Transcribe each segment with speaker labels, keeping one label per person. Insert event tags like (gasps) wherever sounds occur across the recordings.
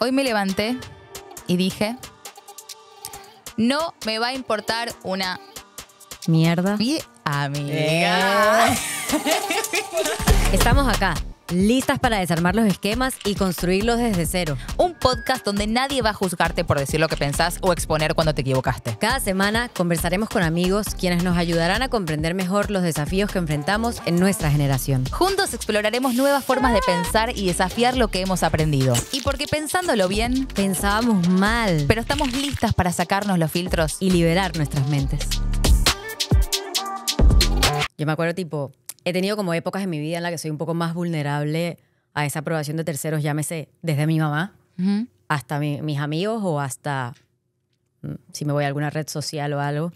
Speaker 1: Hoy me levanté y dije, no me va a importar una
Speaker 2: mierda. Y amiga. Ah, (laughs) Estamos acá listas para desarmar los esquemas y construirlos desde cero.
Speaker 1: Un podcast donde nadie va a juzgarte por decir lo que pensás o exponer cuando te equivocaste.
Speaker 2: Cada semana conversaremos con amigos quienes nos ayudarán a comprender mejor los desafíos que enfrentamos en nuestra generación. Juntos exploraremos nuevas formas de pensar y desafiar lo que hemos aprendido.
Speaker 1: Y porque pensándolo bien, pensábamos mal, pero estamos listas para sacarnos los filtros y liberar nuestras
Speaker 2: mentes. Yo me acuerdo tipo, he tenido como épocas en mi vida en las que soy un poco más vulnerable a esa aprobación de terceros, llámese desde mi mamá hasta mis amigos o hasta mm, si me voy a alguna red social o algo.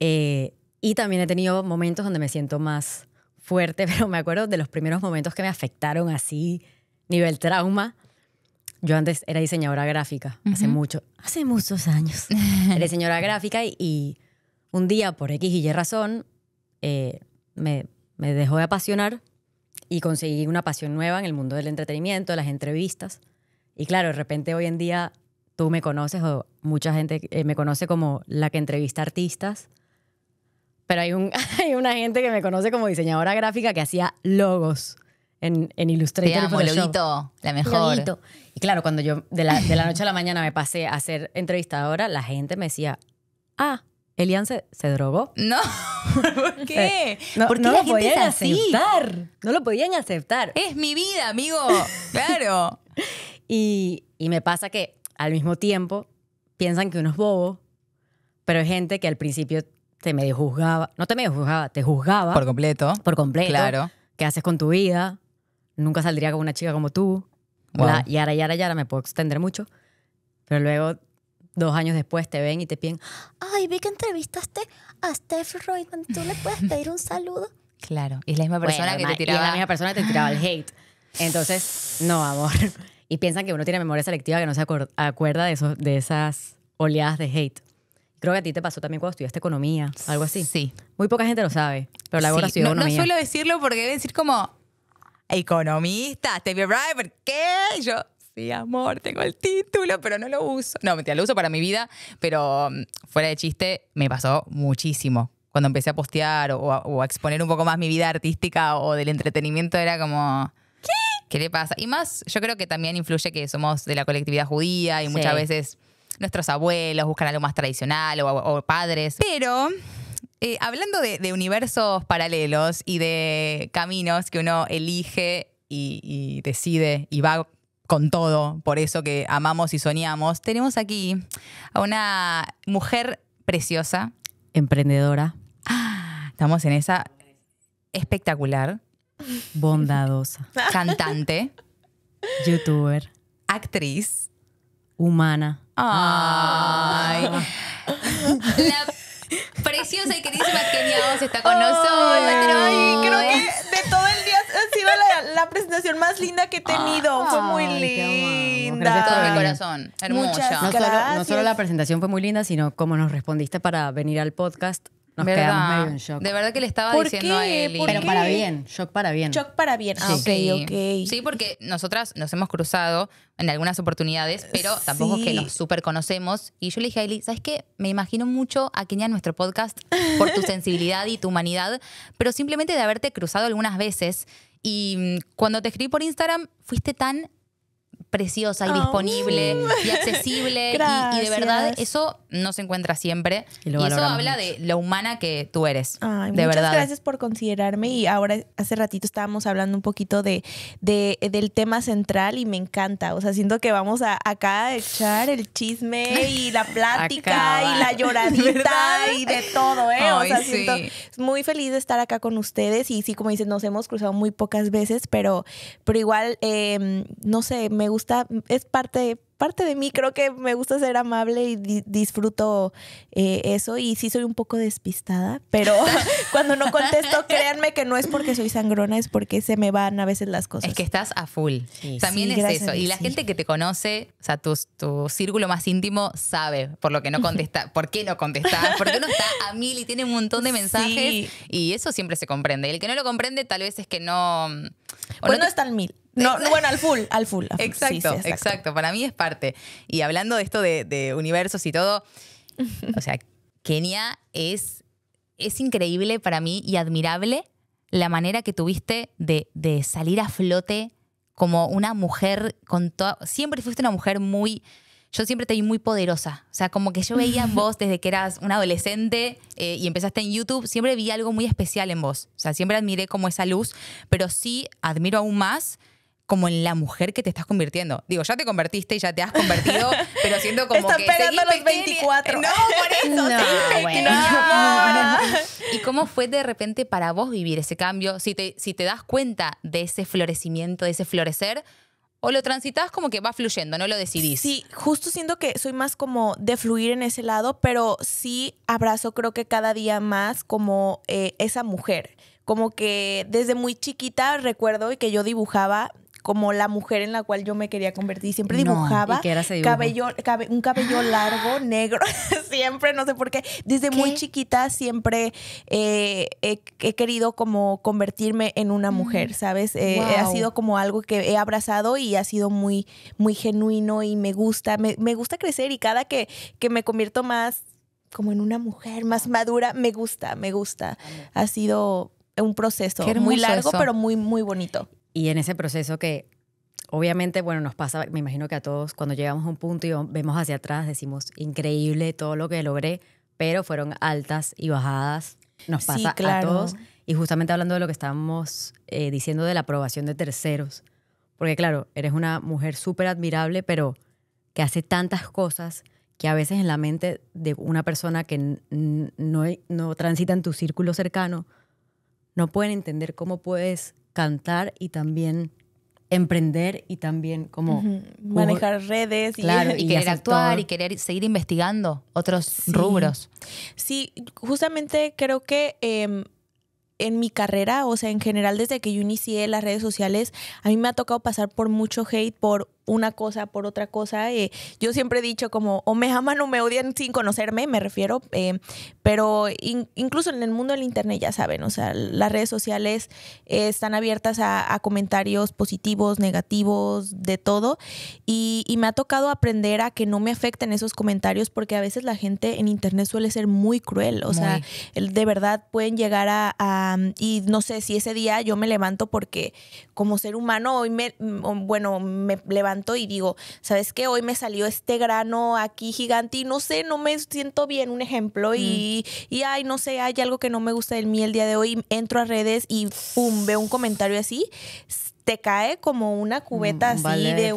Speaker 2: Eh, y también he tenido momentos donde me siento más fuerte, (laughs) pero me acuerdo de los primeros momentos que me afectaron así, nivel trauma. Yo antes era diseñadora gráfica, hace mucho, hace muchos años. (laughs) era diseñadora gráfica y, un día, por X y Y razón, eh, me, dejó de apasionar y conseguí una pasión nueva en el mundo del entretenimiento, las entrevistas. Y claro, de repente hoy en día tú me conoces o mucha gente eh, me conoce como la que entrevista artistas, pero hay, un, (laughs) hay una gente que me conoce como diseñadora gráfica que hacía logos en, Illustrator. Te amo, la mejor. Y claro, cuando yo de la, de la noche a la mañana me pasé a ser entrevistadora, la gente me decía, ah, Elian se, drogó. (laughs) No, ¿por qué? No, lo podían aceptar. No lo podían aceptar. Es mi vida, amigo. (laughs) Claro. y, me pasa que al mismo tiempo piensan que uno es bobo, pero hay gente que al principio te medio juzgaba. No te medio juzgaba, te juzgaba. Por completo. Por completo. Claro. ¿Qué haces con tu vida? Nunca saldría con una chica como tú. ahora, y ahora, y ahora me puedo extender mucho. Pero luego dos años después te ven y te piden, ay, vi que entrevistaste a Steph Roitman, ¿tú le puedes pedir un saludo? Claro, y es la misma persona que te tiraba. la misma persona te tiraba el (gasps) hate. Entonces, no, amor. Y piensan que uno tiene memoria selectiva que no se acuerda de, de esas oleadas de hate. Creo que a ti te pasó también cuando estudiaste economía, algo así. Sí. Muy poca gente lo sabe, pero la sí. no, No suelo
Speaker 1: decirlo porque debe decir como,
Speaker 2: economista,
Speaker 1: Stevie Wright, ¿por qué? Y yo, amor, tengo el título, pero no lo uso. No, mentira, lo uso para mi vida, pero mm, fuera de chiste, me pasó muchísimo. Cuando empecé a postear o a, exponer un poco más mi vida artística o del entretenimiento, era como... ¿Qué? ¿Qué le pasa? Y más, yo creo que también influye que somos de la colectividad judía y muchas veces nuestros abuelos buscan algo más tradicional o, padres. Pero eh, hablando de, universos paralelos y de caminos que uno elige y decide y va con todo, por eso que amamos y soñamos, tenemos aquí a una mujer preciosa.
Speaker 2: Emprendedora. (gasps) estamos en esa espectacular. Bondadosa.
Speaker 1: (laughs) Cantante.
Speaker 2: Youtuber.
Speaker 1: Actriz.
Speaker 2: Humana.
Speaker 1: Ay. Ah. La preciosa y queridísima Kenia está con nosotros. creo que la, presentación más linda que he tenido. fue muy linda. Gracias todo mi corazón. Hermosa. No, solo, la
Speaker 2: presentación fue muy linda, sino como nos respondiste para venir al podcast. Nos quedamos medio en shock. De verdad
Speaker 1: que le estaba diciendo a Pero para bien, shock para bien. Shock para bien. Ah, sí. ok, ok. Sí, porque nosotras nos hemos cruzado en algunas oportunidades, pero tampoco es que nos super conocemos. Y yo le dije a Eli, ¿sabes qué? Me imagino mucho a Kenia en nuestro podcast por tu (laughs) sensibilidad y tu humanidad, pero simplemente de haberte cruzado algunas veces y mm, cuando te escribí por Instagram, fuiste tan preciosa y ah, disponible y accesible. Y, de verdad, eso no se encuentra siempre. Y, eso habla de lo humana que tú eres. Ay, de muchas verdad. gracias por
Speaker 3: considerarme. Y ahora, hace ratito estábamos hablando un poquito de, del tema central y me encanta. O sea, siento que vamos a, acá a echar el chisme y la (laughs) plática y la (laughs) lloradita y de todo, ¿eh? o sea, siento muy feliz de estar acá con ustedes. Y sí, como dicen, nos hemos cruzado muy pocas veces, pero, pero igual, em, no sé, me gusta es parte, parte de mí, creo que me gusta ser amable y disfruto eh, eso y sí soy un poco despistada, pero (laughs) cuando no contesto, créanme que no es porque soy sangrona, es porque se me van a veces las cosas. Es que estás a
Speaker 1: full. También es eso. Y la gente que te conoce, o sea, tu, círculo más íntimo sabe por lo que no contesta, por qué no contestas, porque uno está a mil y tiene un montón de mensajes y eso siempre se comprende. Y El que no lo comprende tal vez es que no... O pues no está al mil. No, bueno, al full, al full. Exacto, exacto, Para mí es parte. Y hablando de esto de, universos y todo, (laughs) o sea, Kenia es, es increíble para mí y admirable la manera que tuviste de, salir a flote como una mujer con toda... Siempre fuiste una mujer muy yo siempre te vi muy poderosa. O sea, como que yo veía en (laughs) vos desde que eras una adolescente eh, y empezaste en YouTube, siempre vi algo muy especial en vos. O sea, siempre admiré como esa luz, pero sí admiro aún más como en la mujer que te estás convirtiendo. Digo, ya te convertiste y ya te has convertido, (laughs) pero siento como que pegando los 24. No, por eso. (laughs) No, ¿Y cómo fue de repente para vos vivir ese cambio? Si te, si te das cuenta de ese florecimiento, de ese florecer, o lo transitas como que va fluyendo, no lo decidís. Sí, justo siento que soy más como de fluir en ese lado, pero sí
Speaker 3: abrazo creo que cada día más como eh, esa mujer. Como que desde muy chiquita recuerdo y que yo dibujaba como la mujer en la cual yo me quería convertir. Siempre dibujaba cabello, un cabello largo, (laughs) negro, (laughs) siempre, no sé por qué. Desde muy chiquita siempre eh, he, querido como convertirme en una mujer, ¿sabes? Ha eh, sido como algo que he abrazado y ha sido muy, muy genuino y me gusta, me, gusta crecer y cada que, que me convierto más como en una mujer más madura, me gusta, me gusta. Ha sido un proceso muy largo, pero
Speaker 2: muy, muy bonito. Y en ese proceso que obviamente, bueno, nos pasa, me imagino que a todos, cuando llegamos a un punto y vemos hacia atrás, decimos, increíble todo lo que logré, pero fueron altas y bajadas, nos pasa a todos. Y justamente hablando de lo que estábamos eh, diciendo de la aprobación de terceros, porque claro, eres una mujer súper admirable, pero que hace tantas cosas que a veces en la mente de una persona que no, no transita en tu círculo cercano, no pueden entender cómo puedes cantar y también emprender y también como manejar
Speaker 1: redes y, (laughs) querer actuar y querer seguir
Speaker 2: investigando otros rubros.
Speaker 3: Sí, justamente creo que em, en mi carrera, o sea, en general desde que yo inicié las redes sociales, a mí me ha tocado pasar por mucho hate por una cosa por otra cosa. Eh, yo siempre he dicho como, o me aman o me odian sin conocerme, me refiero, eh, pero incluso en el mundo del Internet ya saben, o sea, las redes sociales eh, están abiertas a, comentarios positivos, negativos, de todo, y, me ha tocado aprender a que no me afecten esos comentarios porque a veces la gente en Internet suele ser muy cruel, o sea, de verdad pueden llegar a, a, y no sé si ese día yo me levanto porque como ser humano, hoy me, bueno, me levanto y digo, ¿sabes qué? Hoy me salió este grano aquí gigante y no sé, no me siento bien, un ejemplo, y, mm. y, ay, no sé, hay algo que no me gusta de mí el día de hoy, entro a redes y pum, veo un comentario así, te cae como una cubeta mm, así eh,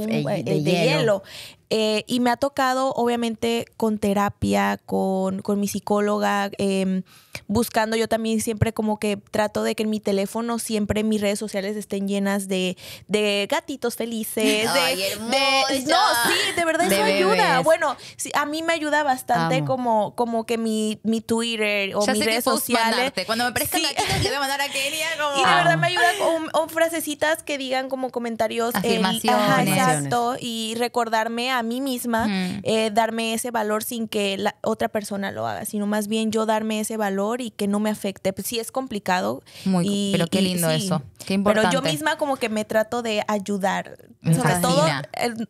Speaker 3: eh, de, hielo. Eh, y me ha tocado, obviamente, con terapia, con, mi psicóloga, em, buscando yo también siempre como que trato de que en mi teléfono siempre mis redes sociales estén llenas de, de gatitos felices. de, no, sí, de verdad eso ayuda. Bueno, a mí me ayuda bastante como, como que mi, mi Twitter o mis redes sociales. Cuando me prestan la gatitos, le voy a mandar a Kenia como... Y de verdad me ¡ah! ayuda con, frasecitas que digan como comentarios. Afirmaciones. Y recordarme a mí misma, eh, darme ese valor sin que la otra persona lo haga, sino más bien yo darme ese valor y que no me afecte. si pues sí es complicado.
Speaker 1: Muy, pero qué lindo eso. Pero yo misma
Speaker 3: como que me trato de ayudar. Sobre todo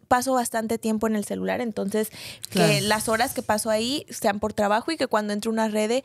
Speaker 3: paso bastante tiempo en el celular, entonces que las horas que paso ahí sean por trabajo y que cuando entre una red,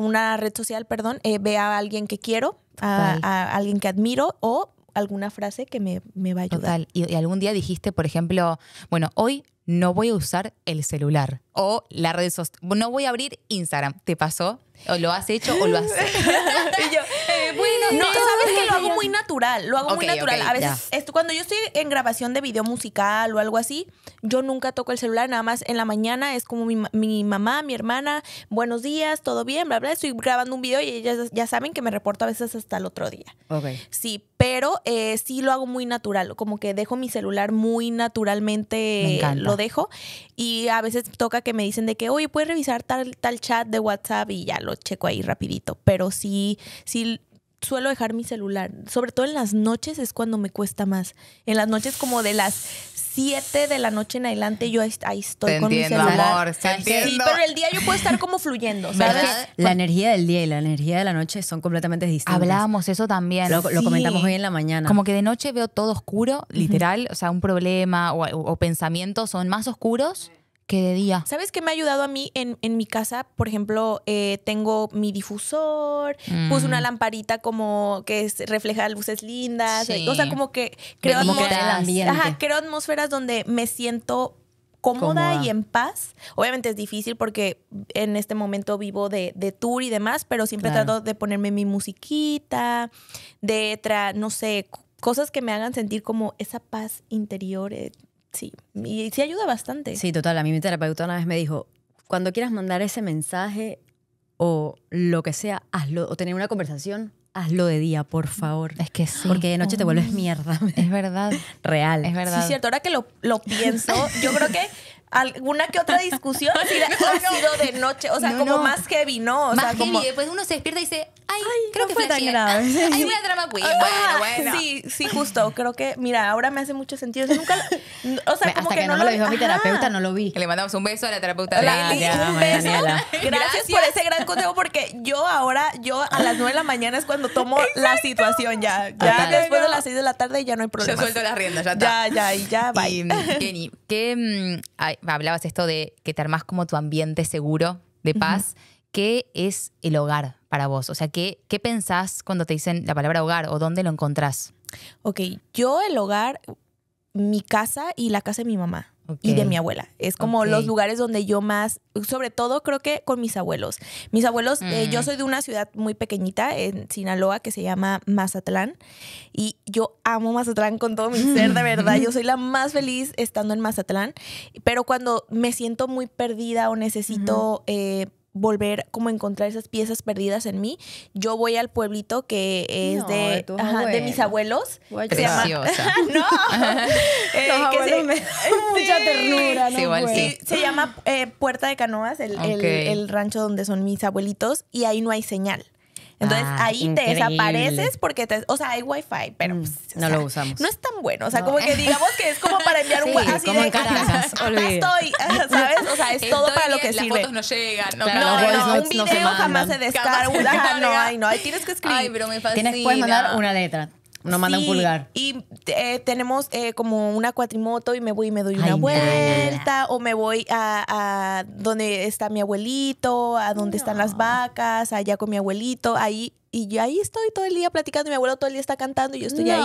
Speaker 3: una red social, perdón, eh, vea a alguien que quiero, a alguien
Speaker 1: que admiro o alguna frase que me, me va a ayudar. Total. Y, y algún día dijiste, por ejemplo, bueno, hoy no voy a usar el celular o las redes sociales. no voy a abrir Instagram. ¿Te pasó? O lo has hecho o lo has (laughs) hecho. y yo, eh, bueno, no, sabes que lo hago muy
Speaker 3: natural, lo hago muy natural. a veces, esto, cuando yo estoy en grabación de video musical o algo así, yo nunca toco el celular, nada más en la mañana es como mi, mamá, mi hermana, buenos días, todo bien, bla, bla, estoy grabando un video y ellas ya saben que me reporto a veces hasta el otro día. Okay. Sí, pero eh, sí lo hago muy natural, como que dejo mi celular muy naturalmente, lo dejo y a veces toca que me dicen de que, oye, puedes revisar tal, tal chat de WhatsApp y ya lo checo ahí rapidito, pero sí, sí suelo dejar mi celular, sobre todo en las noches es cuando me cuesta más. En las noches como de las 7 de la noche en adelante yo ahí estoy con mi celular. pero el día yo puedo estar como fluyendo, La
Speaker 2: energía del día y la energía de la noche son completamente distintas. Hablábamos eso también. Lo,
Speaker 3: comentamos hoy en la
Speaker 1: mañana. Como que de noche veo todo oscuro, literal, o sea, un problema o, o, o pensamientos son más oscuros que de día.
Speaker 3: ¿Sabes qué me ha ayudado a mí en, mi casa? Por ejemplo, eh, tengo mi difusor, puse una mm. lamparita como que refleja luces lindas, eh, o sea, como que creo, atmósferas, creo atmósferas donde me siento Cómoda, y en paz. Obviamente es difícil porque en este momento vivo de, tour y demás, pero siempre trato de ponerme mi musiquita, de, tra no sé, cosas que me hagan sentir como esa paz interior. Eh, Sí,
Speaker 2: y sí ayuda bastante. Sí, total. A mí mi terapeuta una vez me dijo, cuando quieras mandar ese mensaje o lo que sea, hazlo, o tener una conversación, hazlo de día, por favor. Es que sí. Porque de noche te vuelves mierda. Es verdad. (laughs) Real. Es verdad. es cierto.
Speaker 3: Ahora que lo, lo pienso, yo creo que alguna que otra discusión si (laughs) ha sido de noche, o sea, como más heavy, ¿no? O más heavy, después pues, uno se despierta y dice, ay, ay creo que fue tan grave. (laughs) Ay, voy a drama queen. Ah, bueno, bueno. Sí, sí, justo, creo que, mira, ahora me hace mucho sentido. nunca,
Speaker 2: o sea, como
Speaker 1: hasta que, no, me lo, dijo mi terapeuta,
Speaker 3: no lo vi. Le mandamos un beso a la terapeuta. Gracias, por ese gran consejo porque yo ahora, yo a las nueve de la mañana es cuando tomo la situación ya. Ya después de las seis de la tarde ya no hay problema. se suelto las riendas, ya está. Ya, ya, y ya, va Y,
Speaker 1: Kenny, ¿qué... Mm, hablabas esto de que te armás como tu ambiente seguro de paz. ¿Qué es el hogar para vos? O sea, ¿qué, ¿qué pensás cuando te dicen la palabra hogar o dónde lo encontrás? Ok, yo el hogar, mi casa y la casa de mi
Speaker 3: mamá y de mi abuela. Es como los lugares donde yo más, sobre todo creo que con mis abuelos. Mis abuelos, eh, yo mm. soy de una ciudad muy pequeñita en Sinaloa que se llama Mazatlán y yo amo Mazatlán con todo mi ser, de verdad. (laughs) Yo soy la más feliz estando en Mazatlán, pero cuando me siento muy perdida o necesito volver como encontrar esas piezas perdidas en mí. Yo voy al pueblito que es de, de, mis abuelos. Preciosa. no. se, mucha ternura. Se llama Puerta de Canoas, el rancho donde son mis abuelitos, y ahí no hay señal. Entonces ah, ahí te desapareces porque te, o sea, hay wifi, pero mm, pues, no lo usamos. No es tan bueno, o sea, como que digamos que es como para enviar un un (laughs) así de, en
Speaker 2: ahí estoy, (laughs) ¿sabes? O sea, es todo para lo que sirve. Las fotos no
Speaker 1: llegan, no, no, no, no, un video se jamás se descarga, (laughs) no, hay no, ahí tienes que escribir. Ay, pero me fascina. Tienes puedes mandar una
Speaker 2: letra, no manda un pulgar.
Speaker 3: Y eh, tenemos eh, como una cuatrimoto y me voy y me doy una vuelta. O me voy a, donde está mi abuelito, a donde están las vacas, allá con mi abuelito. Ahí y yo ahí estoy todo el día platicando, y mi abuelo todo el día está cantando y yo estoy ahí.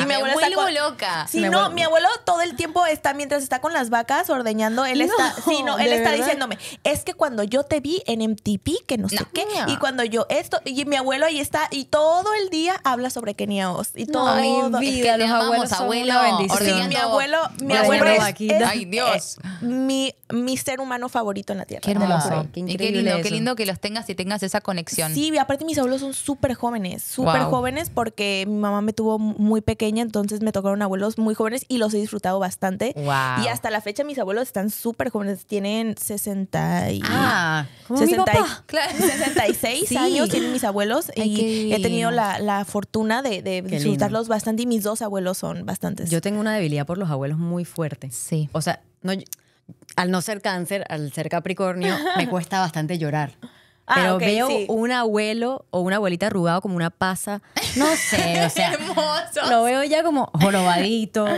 Speaker 3: y mi abuelo está loca. Sí, no, mi abuelo todo el tiempo está mientras está con las vacas ordeñando, él está sí, no, él está diciéndome, "Es que cuando yo te vi en MTP, que no sé qué, y cuando yo esto y mi abuelo ahí está y todo el día habla sobre Kenia Oz y todo. Ay, vida, que los abuelos abuelo, bendición. Sí, mi abuelo, mi abuelo es, Ay, Dios. mi mi ser humano favorito en la Tierra. Qué ah, hermoso. Qué, lindo, qué lindo que los tengas y tengas esa conexión. Sí, aparte mis abuelos son súper jóvenes, súper jóvenes porque mi mamá me tuvo muy pequeña, entonces me tocaron abuelos muy jóvenes y los he disfrutado bastante. Y hasta la fecha mis abuelos están súper jóvenes, tienen 60 y... Ah,
Speaker 2: y 66 (laughs) años tienen mis
Speaker 3: abuelos y he tenido la, fortuna de, de disfrutarlos bastante y mis dos abuelos son bastantes.
Speaker 2: Yo tengo una debilidad por los abuelos muy fuerte. Sí. O sea, no, al no ser cáncer, al ser Capricornio, me cuesta bastante llorar. (laughs) Ah, Pero veo un abuelo o una abuelita arrugado como una pasa. No sé, o sea. (laughs) Lo veo ya como jorobadito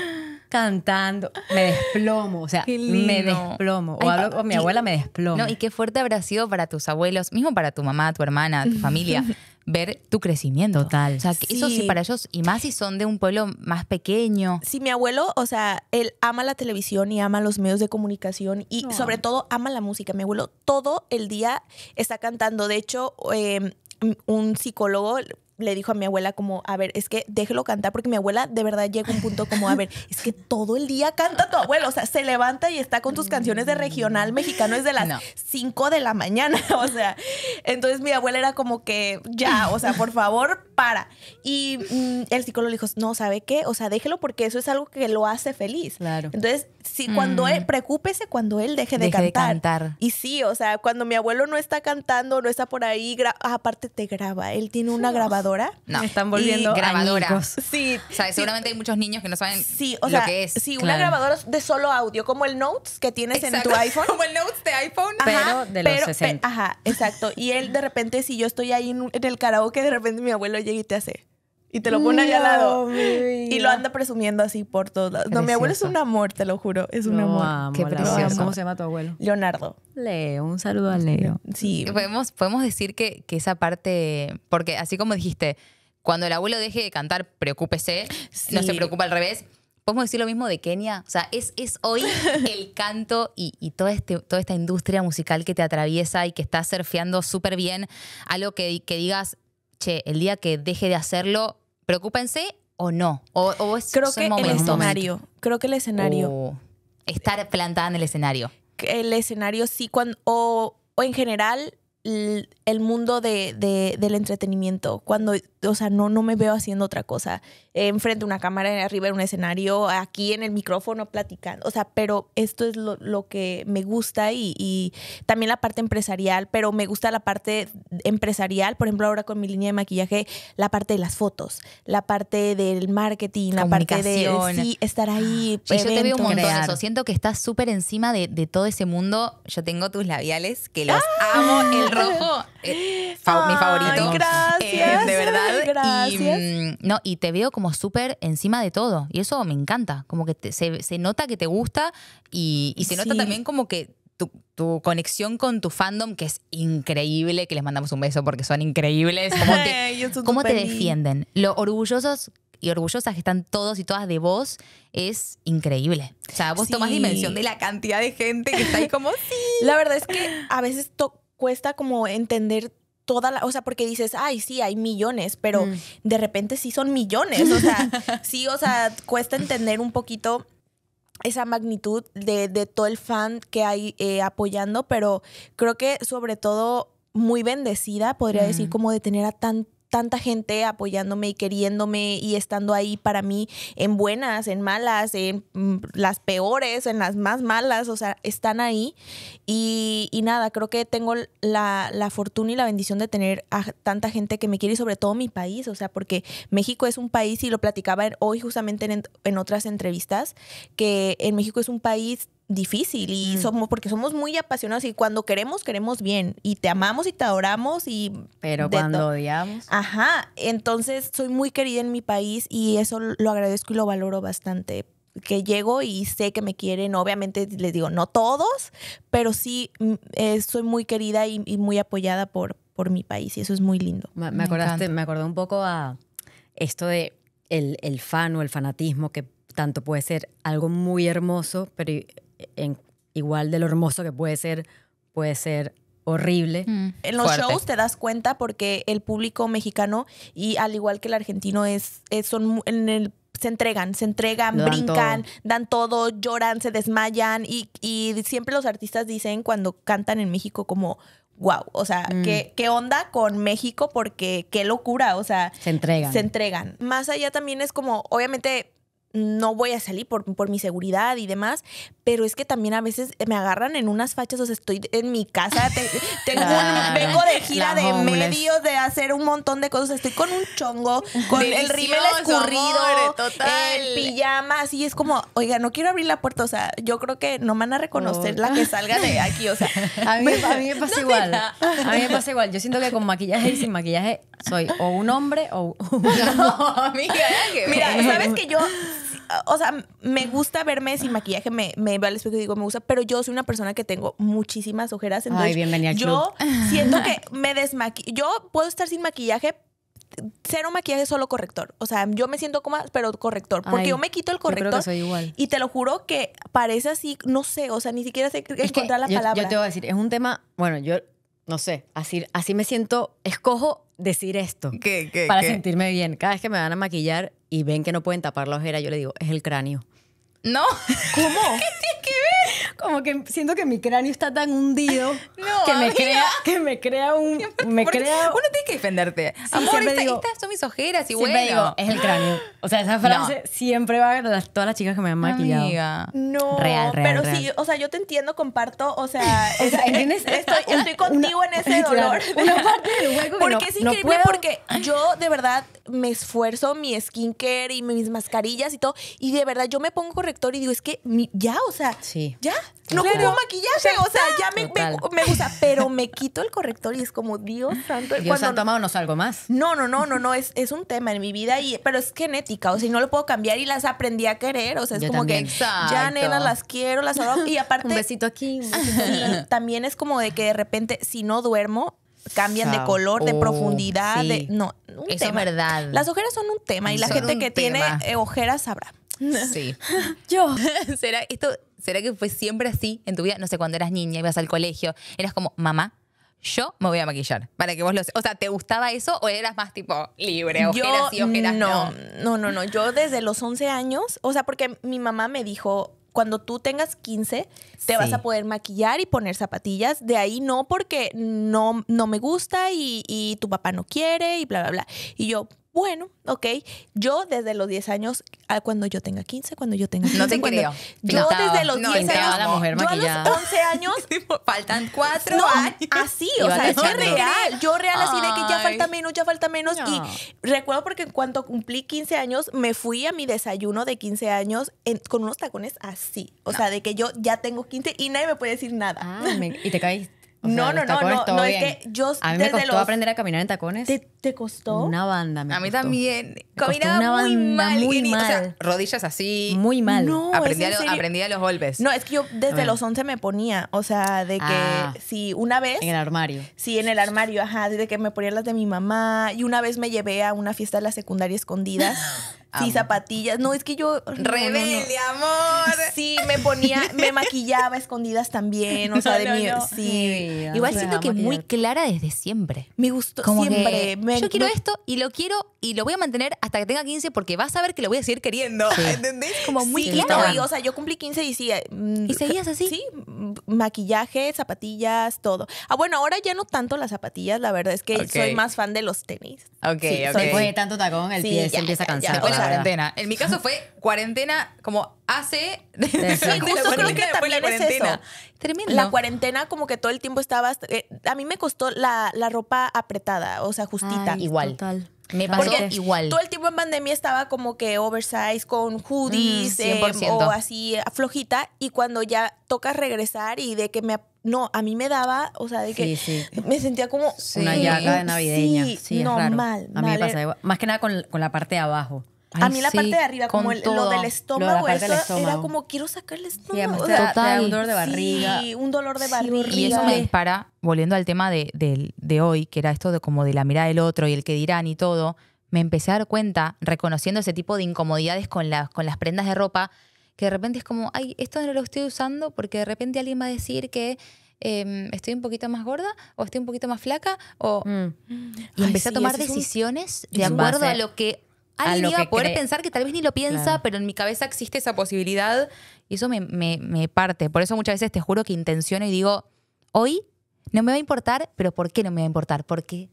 Speaker 2: cantando. Me desplomo, o sea, me desplomo. O mi abuela, me desplomo. No, y qué fuerte habrá sido para tus
Speaker 1: abuelos, mismo para tu mamá, tu hermana, tu familia. (laughs) ver tu crecimiento. tal O sea, eso sí para ellos, y más si son de un pueblo más pequeño. Sí,
Speaker 3: mi abuelo, o sea, él
Speaker 1: ama la televisión
Speaker 3: y ama los medios de comunicación y sobre todo ama la música. Mi abuelo todo el día está cantando. De hecho, eh, un psicólogo le dijo a mi abuela como, a ver, es que déjelo cantar, porque mi abuela de verdad llega a un punto como, a ver, (laughs) es que todo el día canta tu abuelo, o sea, se levanta y está con tus canciones de regional mexicano es de las 5 de la mañana, (laughs) o sea, entonces mi abuela era como que, ya, o sea, por favor, para. Y mm, el psicólogo le dijo, no, ¿sabe qué? O sea, déjelo porque eso es algo que lo hace feliz. Claro. Entonces, si cuando él, mm. preocúpese cuando él deje, de, cantar. de cantar. Y sí, o sea, cuando mi abuelo no está cantando, no está por ahí, aparte te graba, él tiene una grabadora oh, no. están volviendo grabadora.
Speaker 1: Sí. (laughs) seguramente hay muchos niños que no saben lo que es. Sí, una grabadora de solo audio, como el Notes que tienes en tu (laughs) iPhone. como el Notes de iPhone. pero de los 60. ajá,
Speaker 3: exacto. Y él de repente, si yo estoy ahí en el karaoke, de repente mi abuelo llega y te hace y te lo pone ahí al lado. (laughs) Y lo anda presumiendo así por todos lados. No, mi abuelo es un
Speaker 2: amor, te lo juro. Es un amor. Qué precioso. ¿Cómo se llama tu abuelo? Leonardo. Leo, un saludo a Leo. Sí.
Speaker 1: Podemos, podemos decir que, esa parte, porque así como dijiste, cuando el abuelo deje de cantar, preocúpese, no se preocupa al revés. Podemos decir lo mismo de Kenia. O sea, es, es hoy (laughs) el canto y, y toda, este, toda esta industria musical que te atraviesa y que está surfeando súper bien. Algo que, que digas, che, el día que deje de hacerlo, preocúpense o no. O, es, Creo que el escenario. Creo que el escenario. estar plantada en el escenario. El escenario sí, o, en general
Speaker 3: el mundo de, del entretenimiento. Cuando o sea, no, no me veo haciendo otra cosa. Enfrente de una cámara, arriba de un escenario, aquí en el micrófono platicando. O sea, pero esto es lo, que me gusta y, también la parte empresarial, pero me gusta la parte empresarial, por ejemplo, ahora con mi línea de maquillaje, la parte de las fotos, la
Speaker 1: parte del marketing, la parte de estar
Speaker 3: ahí. Ah, yo te veo un montón Siento
Speaker 1: que estás súper encima de, todo ese mundo. Yo tengo tus labiales, que los amo, el ah.
Speaker 2: rojo. Eh, mi favorito. Eh, de verdad. Y, mm,
Speaker 1: no, y te veo como súper encima de todo. Y eso me encanta. Como que se, nota que te gusta y, se nota también como que tu, conexión con tu fandom, que es increíble, que les mandamos un beso porque son increíbles. (laughs)
Speaker 3: ¿Cómo te, defienden?
Speaker 1: Lo orgullosos y orgullosas que están todos y todas de vos es increíble. O sea, vos tomas dimensión de la cantidad de gente que está ahí como (laughs) La verdad es que a veces to cuesta como
Speaker 3: entender toda la, o sea, porque dices, ay, sí, hay millones, pero mm. de repente sí son millones, o sea, (laughs) sí, o sea, cuesta entender un poquito esa magnitud de, de todo el fan que hay eh, apoyando, pero creo que sobre todo muy bendecida, podría decir, mm. como de tener a tanto tanta gente apoyándome y queriéndome y estando ahí para mí en buenas, en malas, en mm, las peores, en las más malas, o sea, están ahí. Y, nada, creo que tengo la, fortuna y la bendición de tener a tanta gente que me quiere y sobre todo mi país, o sea, porque México es un país, y lo platicaba hoy justamente en, en otras entrevistas, que en México es un país difícil y somos porque somos muy apasionados y cuando queremos queremos bien y te amamos y te adoramos y pero cuando odiamos ajá entonces soy muy querida en mi país y eso lo agradezco y lo valoro bastante que llego y sé que me quieren obviamente les digo no todos pero sí mm, eh, soy muy querida y, muy apoyada por por mi país y eso es muy lindo me, acordaste me,
Speaker 2: acordé un poco a esto de el, el fan o el fanatismo que tanto puede ser algo muy hermoso pero en, igual de lo hermoso que puede ser, puede ser horrible. Mm. En los shows te
Speaker 3: das cuenta porque el público mexicano y al igual que el argentino es, son en el se entregan, se entregan, brincan, dan todo, lloran, se desmayan y, siempre los artistas dicen cuando cantan en México como, wow, o sea, mm. ¿qué, onda con México? Porque qué locura, o sea, se Se entregan. Más allá también es como, obviamente no voy a salir por, mi seguridad y demás, pero es que también a veces me agarran en unas fachas, o sea, estoy en mi casa, tengo vengo de gira de medios, de hacer un montón de cosas, estoy con un chongo, con el rímel escurrido, el pijama, así es como, oiga, no quiero abrir la puerta, o sea, yo creo que no me van a reconocer la que salga de aquí, o sea. a, mí, me (laughs) pasa igual, a mí me pasa igual,
Speaker 2: yo siento que con maquillaje y sin maquillaje soy o un hombre o una (laughs) no,
Speaker 3: amiga,
Speaker 1: Mira, sabes que
Speaker 3: yo o sea, me gusta verme sin maquillaje, me, me veo espejo digo, me gusta, pero yo soy una persona que tengo muchísimas ojeras. Entonces, Yo (laughs) siento que me desmaquillo. Yo puedo estar sin maquillaje, cero maquillaje, solo corrector. O sea, yo me siento como, pero corrector. Porque yo me quito el corrector. Y te lo juro que parece así,
Speaker 2: no sé, o sea, ni siquiera sé encontrar la palabra. Yo te voy a decir, es un tema, bueno, yo no sé, así, así me siento, escojo decir esto. para sentirme bien. Cada vez que me van a maquillar, y ven que no pueden tapar la ojera, yo le digo, es el cráneo. No. ¿Cómo? (laughs) ¿Qué tiene que ver? Como que siento que mi cráneo está tan hundido (laughs) no, que me crea que me crea un (laughs) me crea uno tiene que defenderte. Amor, estas son mis ojeras y bueno. es el cráneo. O sea, esa frase siempre va a todas las chicas que me han maquillado.
Speaker 1: No, real,
Speaker 2: real, pero sí,
Speaker 3: o sea, yo te entiendo, comparto, o sea, o estoy, contigo en ese dolor. Una parte del hueco Porque no, es increíble porque yo de verdad me esfuerzo mi skincare y mis mascarillas y todo y de verdad yo me pongo y digo, es que ya, o sea, ya, no claro. maquillaje, o sea, ya me, gusta, pero me quito el corrector y es
Speaker 2: como, Dios santo. Dios Cuando, santo no salgo más.
Speaker 3: No, no, no, no, no, es, es un tema en mi vida, y, pero es genética, o sea, y no lo puedo cambiar y las aprendí a querer, o sea, es como que ya, nena, las quiero, las amo. Y (laughs) aparte... un besito aquí. también es como de que de repente, si no duermo, cambian de color, de profundidad, de, no, un Eso Es verdad. Las ojeras son un tema y la gente que tiene
Speaker 1: eh, ojeras sabrá. Sí. (laughs) Yo. (laughs) ¿Será, esto, ¿Será que fue siempre así en tu vida? No sé, cuando eras niña, ibas al colegio, eras como, mamá, yo me voy a maquillar. Para que vos lo O sea, ¿te gustaba eso o eras más tipo libre, yo, no,
Speaker 3: no? No, no, Yo desde los 11 años, o sea, porque mi mamá me dijo, cuando tú tengas 15, te vas a poder maquillar y poner zapatillas. De ahí no, porque no, no me gusta y, y, tu papá no quiere y bla, bla, bla. Y yo, bueno, ok, yo desde los 10 años, a cuando yo tenga 15, cuando yo tenga 15. No te cuando, Yo desde los 10 años, yo a los
Speaker 1: 11 años. (laughs) faltan 4 Así, o sea, es
Speaker 3: real. Yo real así de que ya falta menos, ya falta menos. Y recuerdo porque en cuanto cumplí 15 años, me fui a mi desayuno de 15 años con unos tacones así. O sea, ah. de que yo ya tengo 15 y nadie me puede decir nada. Ah, y te caíste no, no, no, no, no, es que yo... A mí me costó aprender
Speaker 1: a caminar en tacones. ¿Te, costó? Una banda me A mí también. Comida muy mal. rodillas así. Muy mal. aprendí, los golpes. No, es que yo
Speaker 2: desde ah. los
Speaker 3: 11 me ponía. O sea, de que ah.
Speaker 1: si una vez.
Speaker 3: En el
Speaker 2: armario.
Speaker 1: Sí, en el
Speaker 3: armario, ajá. De que me ponía las de mi mamá. Y una vez me llevé a una fiesta de la secundaria escondidas. Sí, (gasps) zapatillas. No, es que yo. Rebelde, amor. Sí, me ponía, me maquillaba escondidas también. O sea, de mí. Sí. Igual siento que muy
Speaker 1: clara desde siempre. Me gustó siempre. yo quiero esto y lo quiero y lo voy a mantener hasta que tenga 15 porque vas a ver que lo voy a seguir queriendo. ¿Entendés? Como muy claro. o sea, yo cumplí 15 y mm,
Speaker 3: ¿Y seguías así? Sí, maquillaje, zapatillas, todo. Ah, bueno, ahora ya no tanto las zapatillas, la verdad es que soy más
Speaker 1: fan de los tenis.
Speaker 2: Ok, ok. Después de
Speaker 1: tanto tacón, el
Speaker 2: pie se empieza
Speaker 3: a cansar. Después de cuarentena.
Speaker 1: En mi caso fue cuarentena como hace... (laughs) Sí, justo creo que también
Speaker 3: Tremendo. La cuarentena como que todo el tiempo estaba, eh, a mí me costó la, la, ropa apretada, o sea, justita. igual. Me pasó igual. Todo el tiempo en pandemia estaba como que oversize con hoodies mm, eh, o así eh, flojita y cuando ya toca regresar y de que me no, a mí me daba, o sea, de que me sentía como
Speaker 2: Una una mm, llaga navideña. Sí, es A mí me pasa igual. más que nada con, con la parte de abajo a mí la parte de arriba, como lo del estómago, era como quiero sacar el estómago.
Speaker 1: un dolor de barriga. un dolor de barriga. y eso me dispara, volviendo al tema de, hoy, que era esto de como de la mirada del otro y el que dirán y todo, me empecé a dar cuenta, reconociendo ese tipo de incomodidades con, las con las prendas de ropa, que de repente es como, ay, esto no lo estoy usando porque de repente alguien va a decir que em, estoy un poquito más gorda o estoy un poquito más flaca o mm. y empecé a tomar decisiones de acuerdo a lo que alguien iba a poder pensar que tal vez ni lo piensa, pero en mi cabeza existe esa posibilidad y eso me, me, parte. Por eso muchas veces te juro que intenciono y digo, hoy no me va a importar, pero ¿por qué no me va a importar? Porque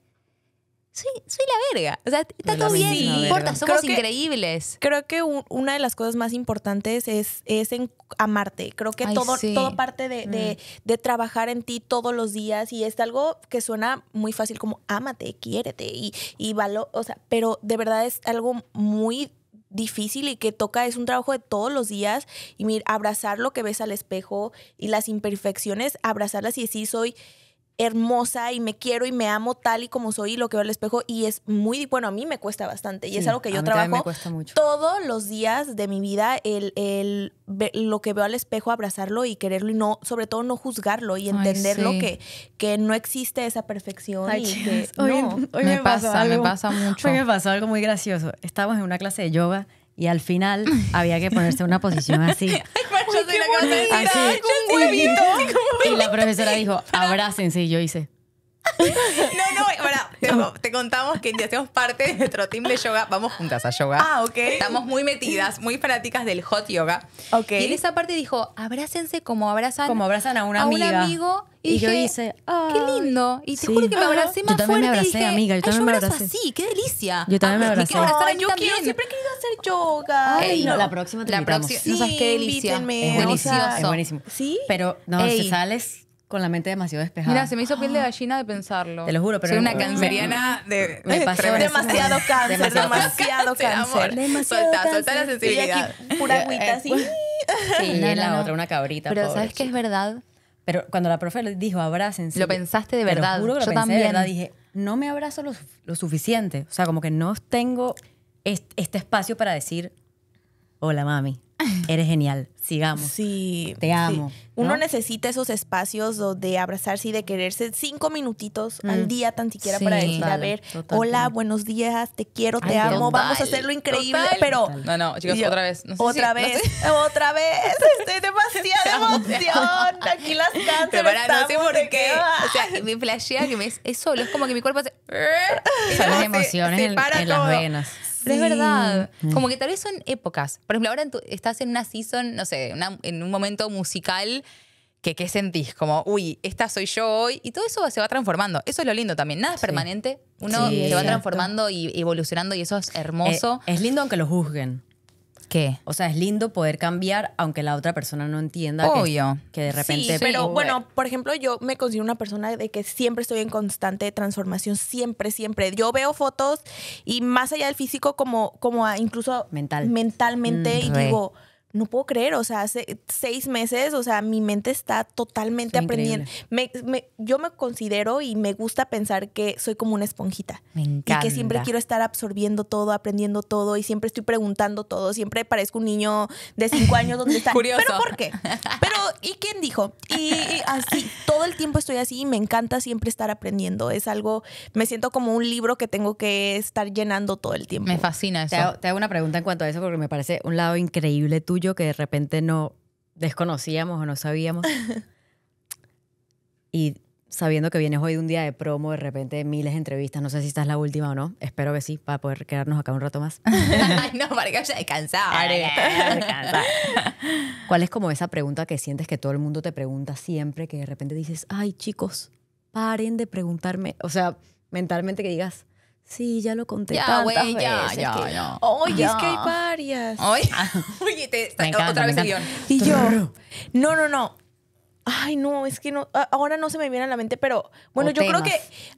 Speaker 1: soy, soy la verga. O sea, está todo bien, importa,
Speaker 3: increíbles. creo que una de las cosas más importantes es, es en amarte. Creo que todo, parte de, mm. de, trabajar en ti todos los días y es algo que suena muy fácil como ámate, quiérete y, y valo, o sea, pero de verdad es algo muy difícil y que toca es un trabajo de todos los días y mira, abrazar lo que ves al espejo y las imperfecciones, abrazarlas y decir soy hermosa y me quiero y me amo tal y como soy y lo que veo al espejo y es muy bueno a mí me cuesta bastante y es algo que yo trabajo todos los días de mi vida el, el, lo que veo al espejo abrazarlo y quererlo y no sobre todo no juzgarlo y entenderlo que, que no existe esa perfección
Speaker 1: (laughs) no. hoy, me, pasa algo, me pasa mucho hoy
Speaker 2: me pasó algo muy gracioso estábamos en una clase de yoga y al final había que ponerse una posición así (laughs)
Speaker 1: Así. Un huevito. Y la
Speaker 2: profesora dijo, abrácense. Y yo hice. (laughs)
Speaker 1: No, no, para, te, contamos que hacemos parte de nuestro team de yoga. Vamos juntas a yoga. Ah, ok. Estamos muy metidas, muy fanáticas del hot yoga. Ok. Y en esa parte dijo, abrácense como abrazan, como abrazan a, una amiga. un amigo. Y, y dije, yo ah, qué lindo. Y te juro que me abracé más fuerte. Yo también me abracé, dije, amiga. Yo también me abracé. así, qué delicia. Yo también me abracé. yo también. siempre he
Speaker 2: querido hacer yoga. Ay, La próxima te la invitamos. Próxima, sí, no sabes qué delicia. Invítenme. Es buenísimo. es buenísimo. ¿Sí? Pero, no, si sales con la mente demasiado despejada. Mira, se me hizo piel de gallina de pensarlo. (gasps) Te lo juro, pero... Soy una canceriana de... Me demasiado (laughs) cáncer, demasiado, demasiado cáncer. Demasiado solta, cáncer. la sensibilidad. Y aquí, pura (laughs) eh, agüita así. y en la otra, una cabrita. Pero ¿sabes qué es verdad? Pero cuando la profe le dijo abrácense. Lo pensaste de verdad. Te juro que lo Yo también. de verdad. Dije, no me abrazo lo, suficiente. O sea, como que no tengo este espacio para decir hola mami, eres genial, sigamos. Sí. Te amo.
Speaker 3: Uno necesita esos espacios de abrazarse y de quererse cinco minutitos al mm. día tan siquiera para decir, a ver, hola, buenos días, te quiero, te amo, vamos a hacerlo increíble, pero... No,
Speaker 1: no, chicos, otra vez. No sé otra vez, otra vez, estoy demasiada (laughs) emoción, aquí las canciones para, por qué, o sea, me flashea que me es, solo, es como que mi cuerpo hace...
Speaker 2: Son (laughs) las emociones en, en las venas es verdad.
Speaker 1: Mm. Como que tal vez son épocas. Por ejemplo, ahora estás en una season, no sé, en un momento musical que qué sentís, como, uy, esta soy yo hoy, y todo eso se va transformando. Eso es lo lindo
Speaker 2: también, nada es permanente,
Speaker 1: uno se va
Speaker 2: transformando y evolucionando y eso es hermoso. es lindo aunque lo juzguen. ¿Qué? O sea, es lindo poder cambiar aunque la otra persona no entienda Que, de repente... Sí, pero bueno,
Speaker 3: por ejemplo, yo me considero una persona de que siempre estoy en constante transformación, siempre, siempre. Yo veo fotos y más allá del físico como, como incluso Mental. mentalmente mm, y digo no puedo creer, o sea, hace seis meses, o sea, mi mente está totalmente aprendiendo. yo me considero y me gusta pensar que soy como una esponjita. Me
Speaker 1: encanta. Y que siempre quiero
Speaker 3: estar absorbiendo todo, aprendiendo todo y siempre estoy preguntando todo. Siempre parezco un niño de cinco años donde está. (laughs) Curioso. ¿Pero por qué? Pero, ¿y quién dijo? Y, así, todo el tiempo estoy así y me encanta siempre estar aprendiendo. Es algo, me siento como un libro que tengo que estar llenando todo el tiempo. Me fascina eso. te
Speaker 2: hago una pregunta en cuanto a eso porque me parece un lado increíble tuyo que de repente no desconocíamos o no sabíamos. (laughs) y sabiendo que vienes hoy de un día de promo, de repente miles de entrevistas, no sé si esta es la última o no, espero que sí, para poder quedarnos acá un rato más. (laughs) Ay,
Speaker 1: no, para que haya descansado.
Speaker 2: ¿Cuál es como esa pregunta que sientes que todo el mundo te pregunta siempre, que de repente dices, ay chicos, paren de preguntarme, o sea, mentalmente que digas, Sí, ya lo conté tantas ya, Oye, es que hay varias.
Speaker 1: (laughs) (laughs) Oye, te, otra vez el guión. Y yo,
Speaker 2: no, no,
Speaker 3: no. Ay, no, es que no, ahora no se me viene a la mente, pero bueno, yo creo que,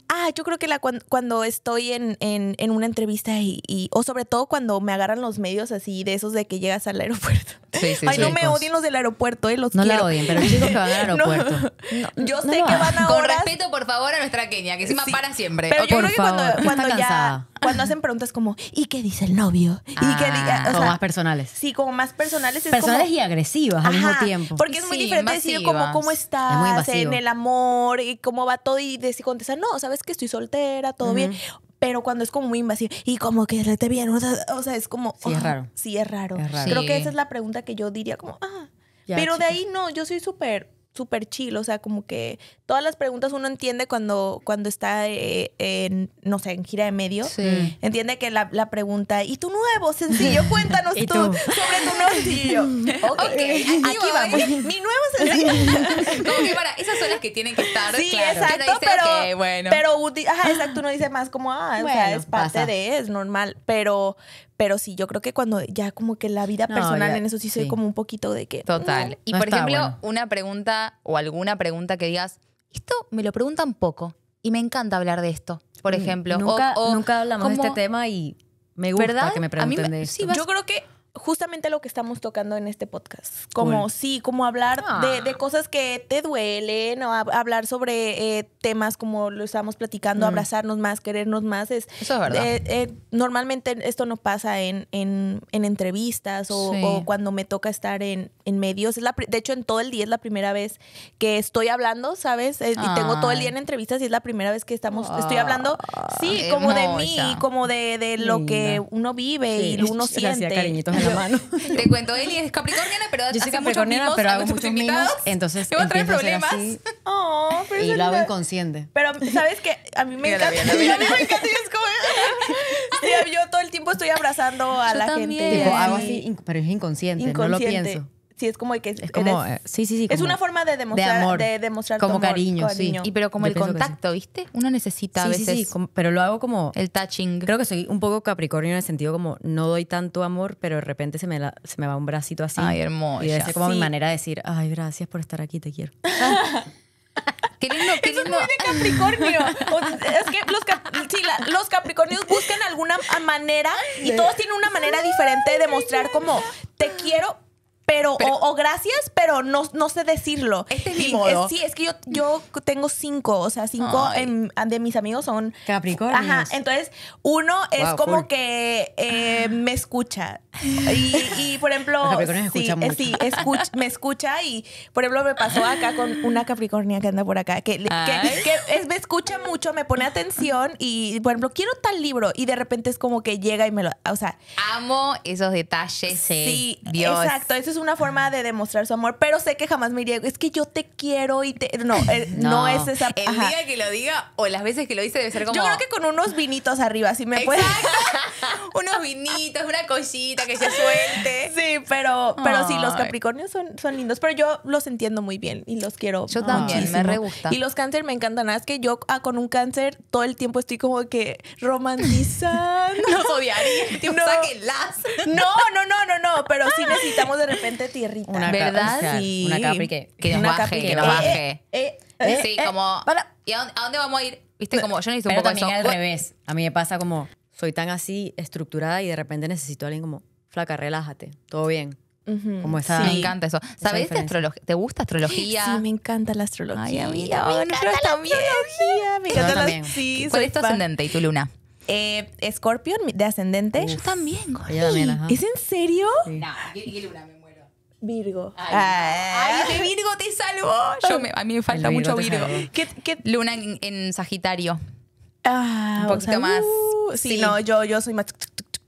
Speaker 3: ah, yo creo que la, cuando, estoy en, en, en, una entrevista y, y, o sobre todo cuando me agarran los medios así de esos de que llegas al aeropuerto.
Speaker 2: (laughs) Sí, sí, Ay, no me odien
Speaker 3: los del aeropuerto, eh, los No quiero. odien, pero chicos que
Speaker 2: van al (laughs) aeropuerto.
Speaker 1: yo sé que van a Con respeto, por favor, a nuestra Kenia, que encima para siempre.
Speaker 2: Pero oh, yo creo que cuando, cuando ya cuando
Speaker 3: hacen preguntas como, ¿y qué dice el novio? ¿Y diga? Ah, como más personales. Sí, como más personales. personales y
Speaker 2: agresivas al mismo tiempo. Porque es muy diferente decir como, ¿cómo estás en el
Speaker 3: amor? ¿Y cómo va todo? Y decir, contestar, no, sabes que estoy soltera, todo bien pero cuando es como muy invasivo y como que te bien. o sea, es como... Sí, es ah, raro. Sí, es raro. Creo que esa es la pregunta que yo diría como, ah, pero de ahí no, yo soy súper súper chill, o sea, como que todas las preguntas uno entiende cuando, cuando está, eh, en, no sé, en gira de medio. Mm. Entiende que la, pregunta, ¿y tu nuevo sencillo? (laughs) Cuéntanos tú? sobre tu nuevo sencillo. (laughs) ok, aquí, vamos. Mi nuevo
Speaker 1: sencillo. (laughs) como que para, esas son las que tienen que estar. Sí, claro. exacto, pero, bueno. pero
Speaker 3: ajá, exacto, uno dice más como, ah, o sea, es parte de, es normal, pero pero sí, yo creo
Speaker 1: que cuando ya como que la vida personal en eso sí, soy como un poquito de que... Total. y por ejemplo, una pregunta o alguna pregunta que digas, esto me lo preguntan poco y me encanta hablar de esto, por mm, ejemplo. Nunca, nunca hablamos de este tema y me gusta que me pregunten de esto. yo
Speaker 3: creo que justamente lo que estamos tocando en este podcast. Como sí, como hablar de, de, ah. cosas que te duelen, o hablar sobre eh, temas como lo estamos platicando, mm. abrazarnos más, querernos más. Es, Eso es verdad. Eh, eh, normalmente esto no pasa en, en, entrevistas o, cuando me toca estar en, en medios. Es la, de hecho, en todo el día es la primera vez que estoy hablando, ¿sabes? y tengo todo el día en entrevistas y es la primera vez que estamos, estoy hablando, ah, sí, como de mí, como de, de lo que uno vive y uno (laughs)
Speaker 1: Gracias, siente. Cariñitos mano. (laughs) Te cuento, Eli es capricorniana, pero hace mimos pero hago muchos mimos. invitados.
Speaker 2: Entonces Te va a traer problemas. (laughs) Oh, pero y lo hago inconsciente.
Speaker 1: Pero, ¿sabes qué? A mí
Speaker 3: me encanta. yo todo el tiempo estoy abrazando a la gente. hago así,
Speaker 2: pero es inconsciente, no lo pienso
Speaker 3: sí es como que es eh,
Speaker 2: sí, sí, sí.
Speaker 1: es una forma de demostrar, de amor, de demostrar como cariño, sí. Y pero como el contacto, ¿viste? Uno necesita a veces. Sí, sí,
Speaker 2: pero lo hago como el touching. Creo que soy un poco capricornio en el sentido como no doy tanto amor, pero de repente se me, se me va un bracito así. Ay, hermoso. Y es como mi manera de decir, ay, gracias por estar aquí, te quiero. (laughs)
Speaker 1: Qué lindo, qué es de Capricornio. es que
Speaker 3: los, los, Capricornios buscan alguna manera y todos tienen una manera diferente de mostrar como te quiero, pero, o, gracias, pero no, sé decirlo. Este es sí, es que yo, tengo cinco, o sea, cinco de mis amigos son Capricornios. Ajá, entonces uno es como que eh, me escucha, y, por ejemplo, sí, escucha, me escucha y, por ejemplo, me pasó acá con una Capricornia que anda por acá, que, me escucha mucho, me pone atención y, por ejemplo, quiero tal libro y de repente es como que llega y me lo, o sea... Amo esos detalles. Sí, Dios. exacto. Eso es una forma de demostrar su amor, pero sé que jamás me iría, es que yo te quiero y te... No, eh, no. es esa... El día que lo diga o las veces que lo dice debe ser como... Yo creo que con unos vinitos arriba, si me puedes... (laughs) unos vinitos, una cosita que se suelte. (laughs) Sí, pero, pero sí, los Capricornios son, son lindos, pero yo los entiendo muy bien y los quiero. Yo también, me re Y los cáncer me encantan. Es que yo ah, con un cáncer todo el tiempo estoy como que romantizando. (laughs) (laughs) No. No, no, no, no, Pero sí necesitamos de repente tierrita. ¿Verdad? sí. Una Capri que,
Speaker 1: baje, que, baje. sí, como. ¿Y a dónde, vamos a ir? Viste, como yo necesito un poco también eso. al
Speaker 2: revés. A mí me pasa como soy tan así estructurada y de repente necesito a alguien como flaca, relájate, todo bien. Como sí. Me encanta eso. sabes de astrología? ¿Te gusta astrología? Sí, me encanta la astrología. Ay, a mí también. me,
Speaker 3: encanta la astrología. Me encanta la ¿Cuál es tu ascendente y tu luna? Eh, de ascendente.
Speaker 1: yo también, ¿Es en serio? No, y luna me muero. Virgo. Ay, ah. ay, Virgo te salvó. Yo a mí me falta mucho Virgo. ¿Qué, Luna en, Sagitario. Ah, un poquito más. Uh, si no, yo, yo soy más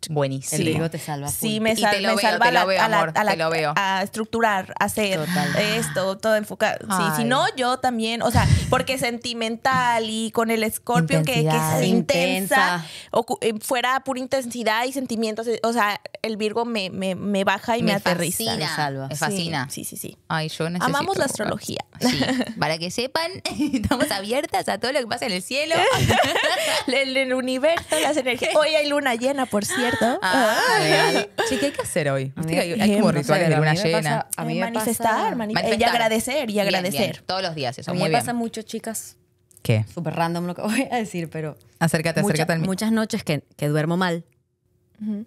Speaker 1: Buenísimo. El Virgo te salva. Sí, me, salva a, la, a,
Speaker 3: la, a, estructurar, hacer esto, todo enfocado. Sí, si no, yo también, o sea, porque sentimental y con el escorpio que, que, es intensa, eh, fuera pura intensidad y sentimientos, o sea, el
Speaker 1: Virgo me, baja y me, me Fascina, me salva. Me fascina. Sí, sí, sí. Ay, yo necesito Amamos la astrología. Para que sepan, (laughs) estamos abiertas a todo lo que pasa en el cielo, (laughs)
Speaker 3: en el universo, las energías. Hoy hay luna llena, por cierto. (laughs) cierto. Ah,
Speaker 1: ah. (laughs) ¿qué hay que hacer hoy? Hay, como rituales de luna llena. Eh, manifestar,
Speaker 3: eh,
Speaker 2: Manifestar. y agradecer, y agradecer. Todos los días eso, A mí me pasa mucho, chicas, ¿Qué? súper random lo que (laughs) voy a decir, pero Acércate, acércate muchas noches que, duermo mal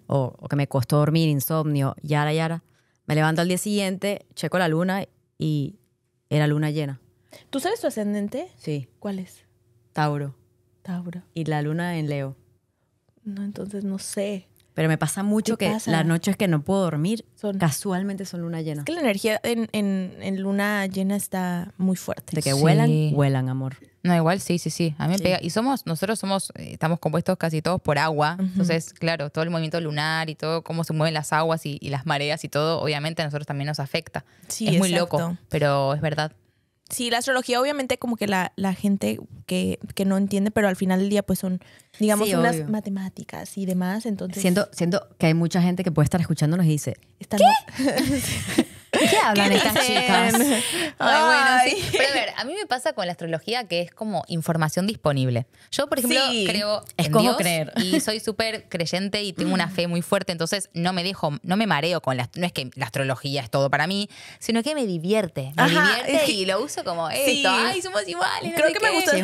Speaker 2: o, que me costó dormir, insomnio, yara, yara, me levanto al día siguiente, checo la luna y era luna llena.
Speaker 3: ¿Tú sabes tu ascendente? Sí, ¿Cuál es? Tauro. Tauro.
Speaker 2: Y la luna en Leo.
Speaker 3: No, entonces no sé.
Speaker 2: Pero me pasa mucho que las noches que no puedo dormir casualmente son luna llena. Es que
Speaker 3: la energía en, en, luna llena
Speaker 1: está muy fuerte. De que huelan, vuelan, vuelan,
Speaker 2: amor. No, igual sí, sí, sí. A mí me pega. Y
Speaker 1: somos, nosotros somos, eh, estamos compuestos casi todos por agua. Entonces, claro, todo el movimiento lunar y todo, cómo se mueven las aguas y, las mareas y todo, obviamente a nosotros también nos afecta. es muy loco, pero es
Speaker 2: verdad sí, la astrología
Speaker 3: obviamente como que la, gente que, que, no entiende, pero al final
Speaker 2: del día pues son,
Speaker 3: digamos, unas matemáticas y demás, entonces... Siento,
Speaker 2: siento que hay mucha gente que puede estar escuchándonos y dice,
Speaker 1: ¿Qué? (laughs) ¿Qué hablan estas chicas? Ay, bueno, sí. a ver, a mí me pasa con la astrología que es como información disponible. Yo, por ejemplo, creo es en y soy súper creyente y tengo una mm. fe muy fuerte, entonces no me dejo, no me mareo con la, no es que la astrología es todo para mí, sino que me divierte, me divierte y lo uso como esto. Ay, somos iguales. Creo que me gusta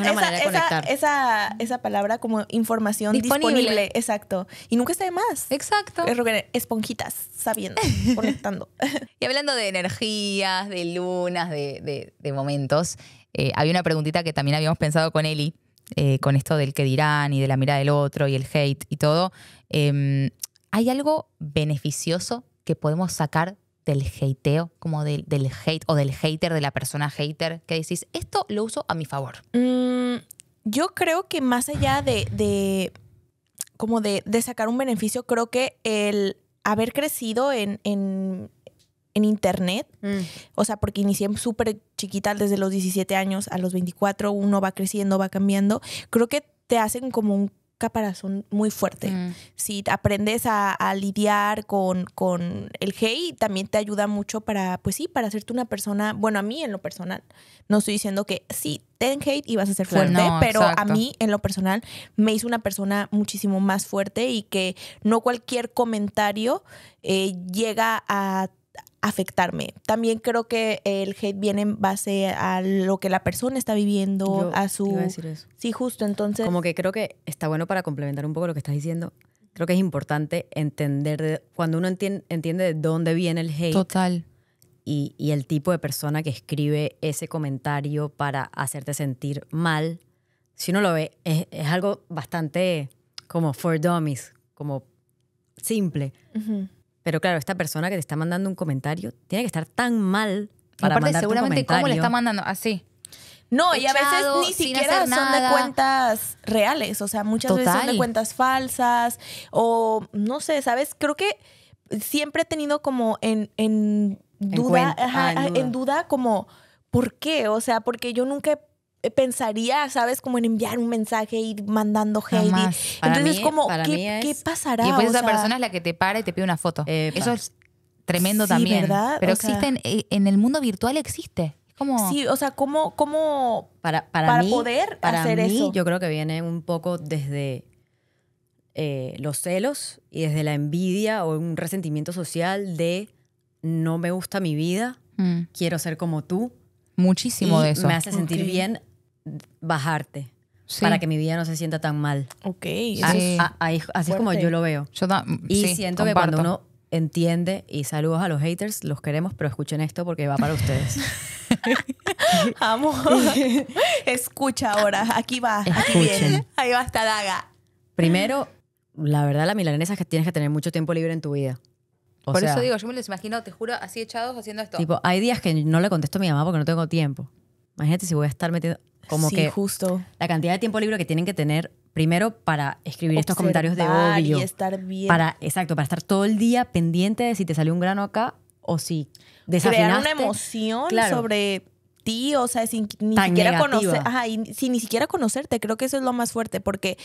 Speaker 1: esa,
Speaker 3: palabra como información disponible. exacto. Y nunca está de más. Exacto. Es Esponjitas, sabiendo, (laughs) conectando.
Speaker 1: y hablando de de energías, de lunas, de, momentos, eh, había una preguntita que también habíamos pensado con Eli, eh, con esto del que dirán y de la mirada del otro y el hate y todo. Em, ¿Hay algo beneficioso que podemos sacar del hateo, como del, hate o del hater, de la persona hater, que decís, esto lo uso a mi favor?
Speaker 3: Mm, yo creo que más allá de, como de, sacar un beneficio, creo que el haber crecido en en internet. Mm. O sea, porque inicié súper chiquita desde los 17 años a los 24, uno va creciendo, va cambiando. Creo que te hacen como un caparazón muy fuerte. Mm. Si aprendes a, lidiar con, con, el hate, también te ayuda mucho para, pues sí, para hacerte una persona, bueno, a mí en lo personal, no estoy diciendo que sí, ten hate y vas a ser fuerte, pero a mí en lo personal me hizo una persona muchísimo más fuerte y que no cualquier comentario eh, llega a afectarme. También creo que el hate viene en
Speaker 2: base a lo que la persona está viviendo, a su... Sí, justo, entonces... Como que creo que está bueno para complementar un poco lo que estás diciendo. Creo que es importante entender, cuando uno entiende, de dónde viene el hate. Total. Y, el tipo de persona que escribe ese comentario para hacerte sentir mal, si uno lo ve, es, algo bastante como for dummies, como simple. Pero claro, esta persona que te está mandando un comentario tiene que estar tan mal para Aparte, seguramente, un ¿cómo le está
Speaker 1: mandando? Así. Ah, no, y a veces ni siquiera son de cuentas reales,
Speaker 3: o sea, muchas veces son de cuentas falsas o no sé, ¿sabes? Creo que siempre he tenido como en, duda. en duda como, ¿por qué? O sea, porque yo nunca he eh, pensaría, ¿sabes? Como en enviar un mensaje, ir
Speaker 1: mandando hate. Entonces, como, ¿qué, pasará? Y después pues esa persona es la que te para y te pide una foto. Eso es tremendo también. ¿verdad? Pero existen, eh, en el mundo virtual existe.
Speaker 3: Sí, o sea, ¿cómo, cómo
Speaker 2: para, para, poder para hacer mí, eso? Yo creo que viene un poco desde eh, los celos y desde la envidia o un resentimiento social de no me gusta mi vida, mm. quiero ser como tú. Muchísimo de eso. Me hace sentir bien bajarte. para que mi vida no se sienta tan mal. Ok. así es como yo lo veo. y siento que cuando uno entiende, y saludos a los haters, los queremos, pero escuchen esto porque va para ustedes. (laughs)
Speaker 3: Amor, (laughs) escucha ahora, aquí va, aquí ahí va
Speaker 1: esta daga.
Speaker 2: Primero, la verdad la milanesa es que tienes que tener mucho tiempo libre en tu vida. Por eso digo,
Speaker 1: yo me los imagino, te juro, así echados haciendo esto. Tipo, hay días
Speaker 2: que no le contesto a mi mamá porque no tengo tiempo. Imagínate si voy a estar metiendo como que justo. la cantidad de tiempo libre que tienen que tener primero para escribir estos comentarios de odio. Y estar bien. Para, exacto, para estar todo el día pendiente de si te salió un grano acá o si desafinaste. Crear una
Speaker 3: emoción sobre ti, o sea, sin ni siquiera conocerte. ajá, sin ni siquiera conocerte, creo que eso es lo más fuerte porque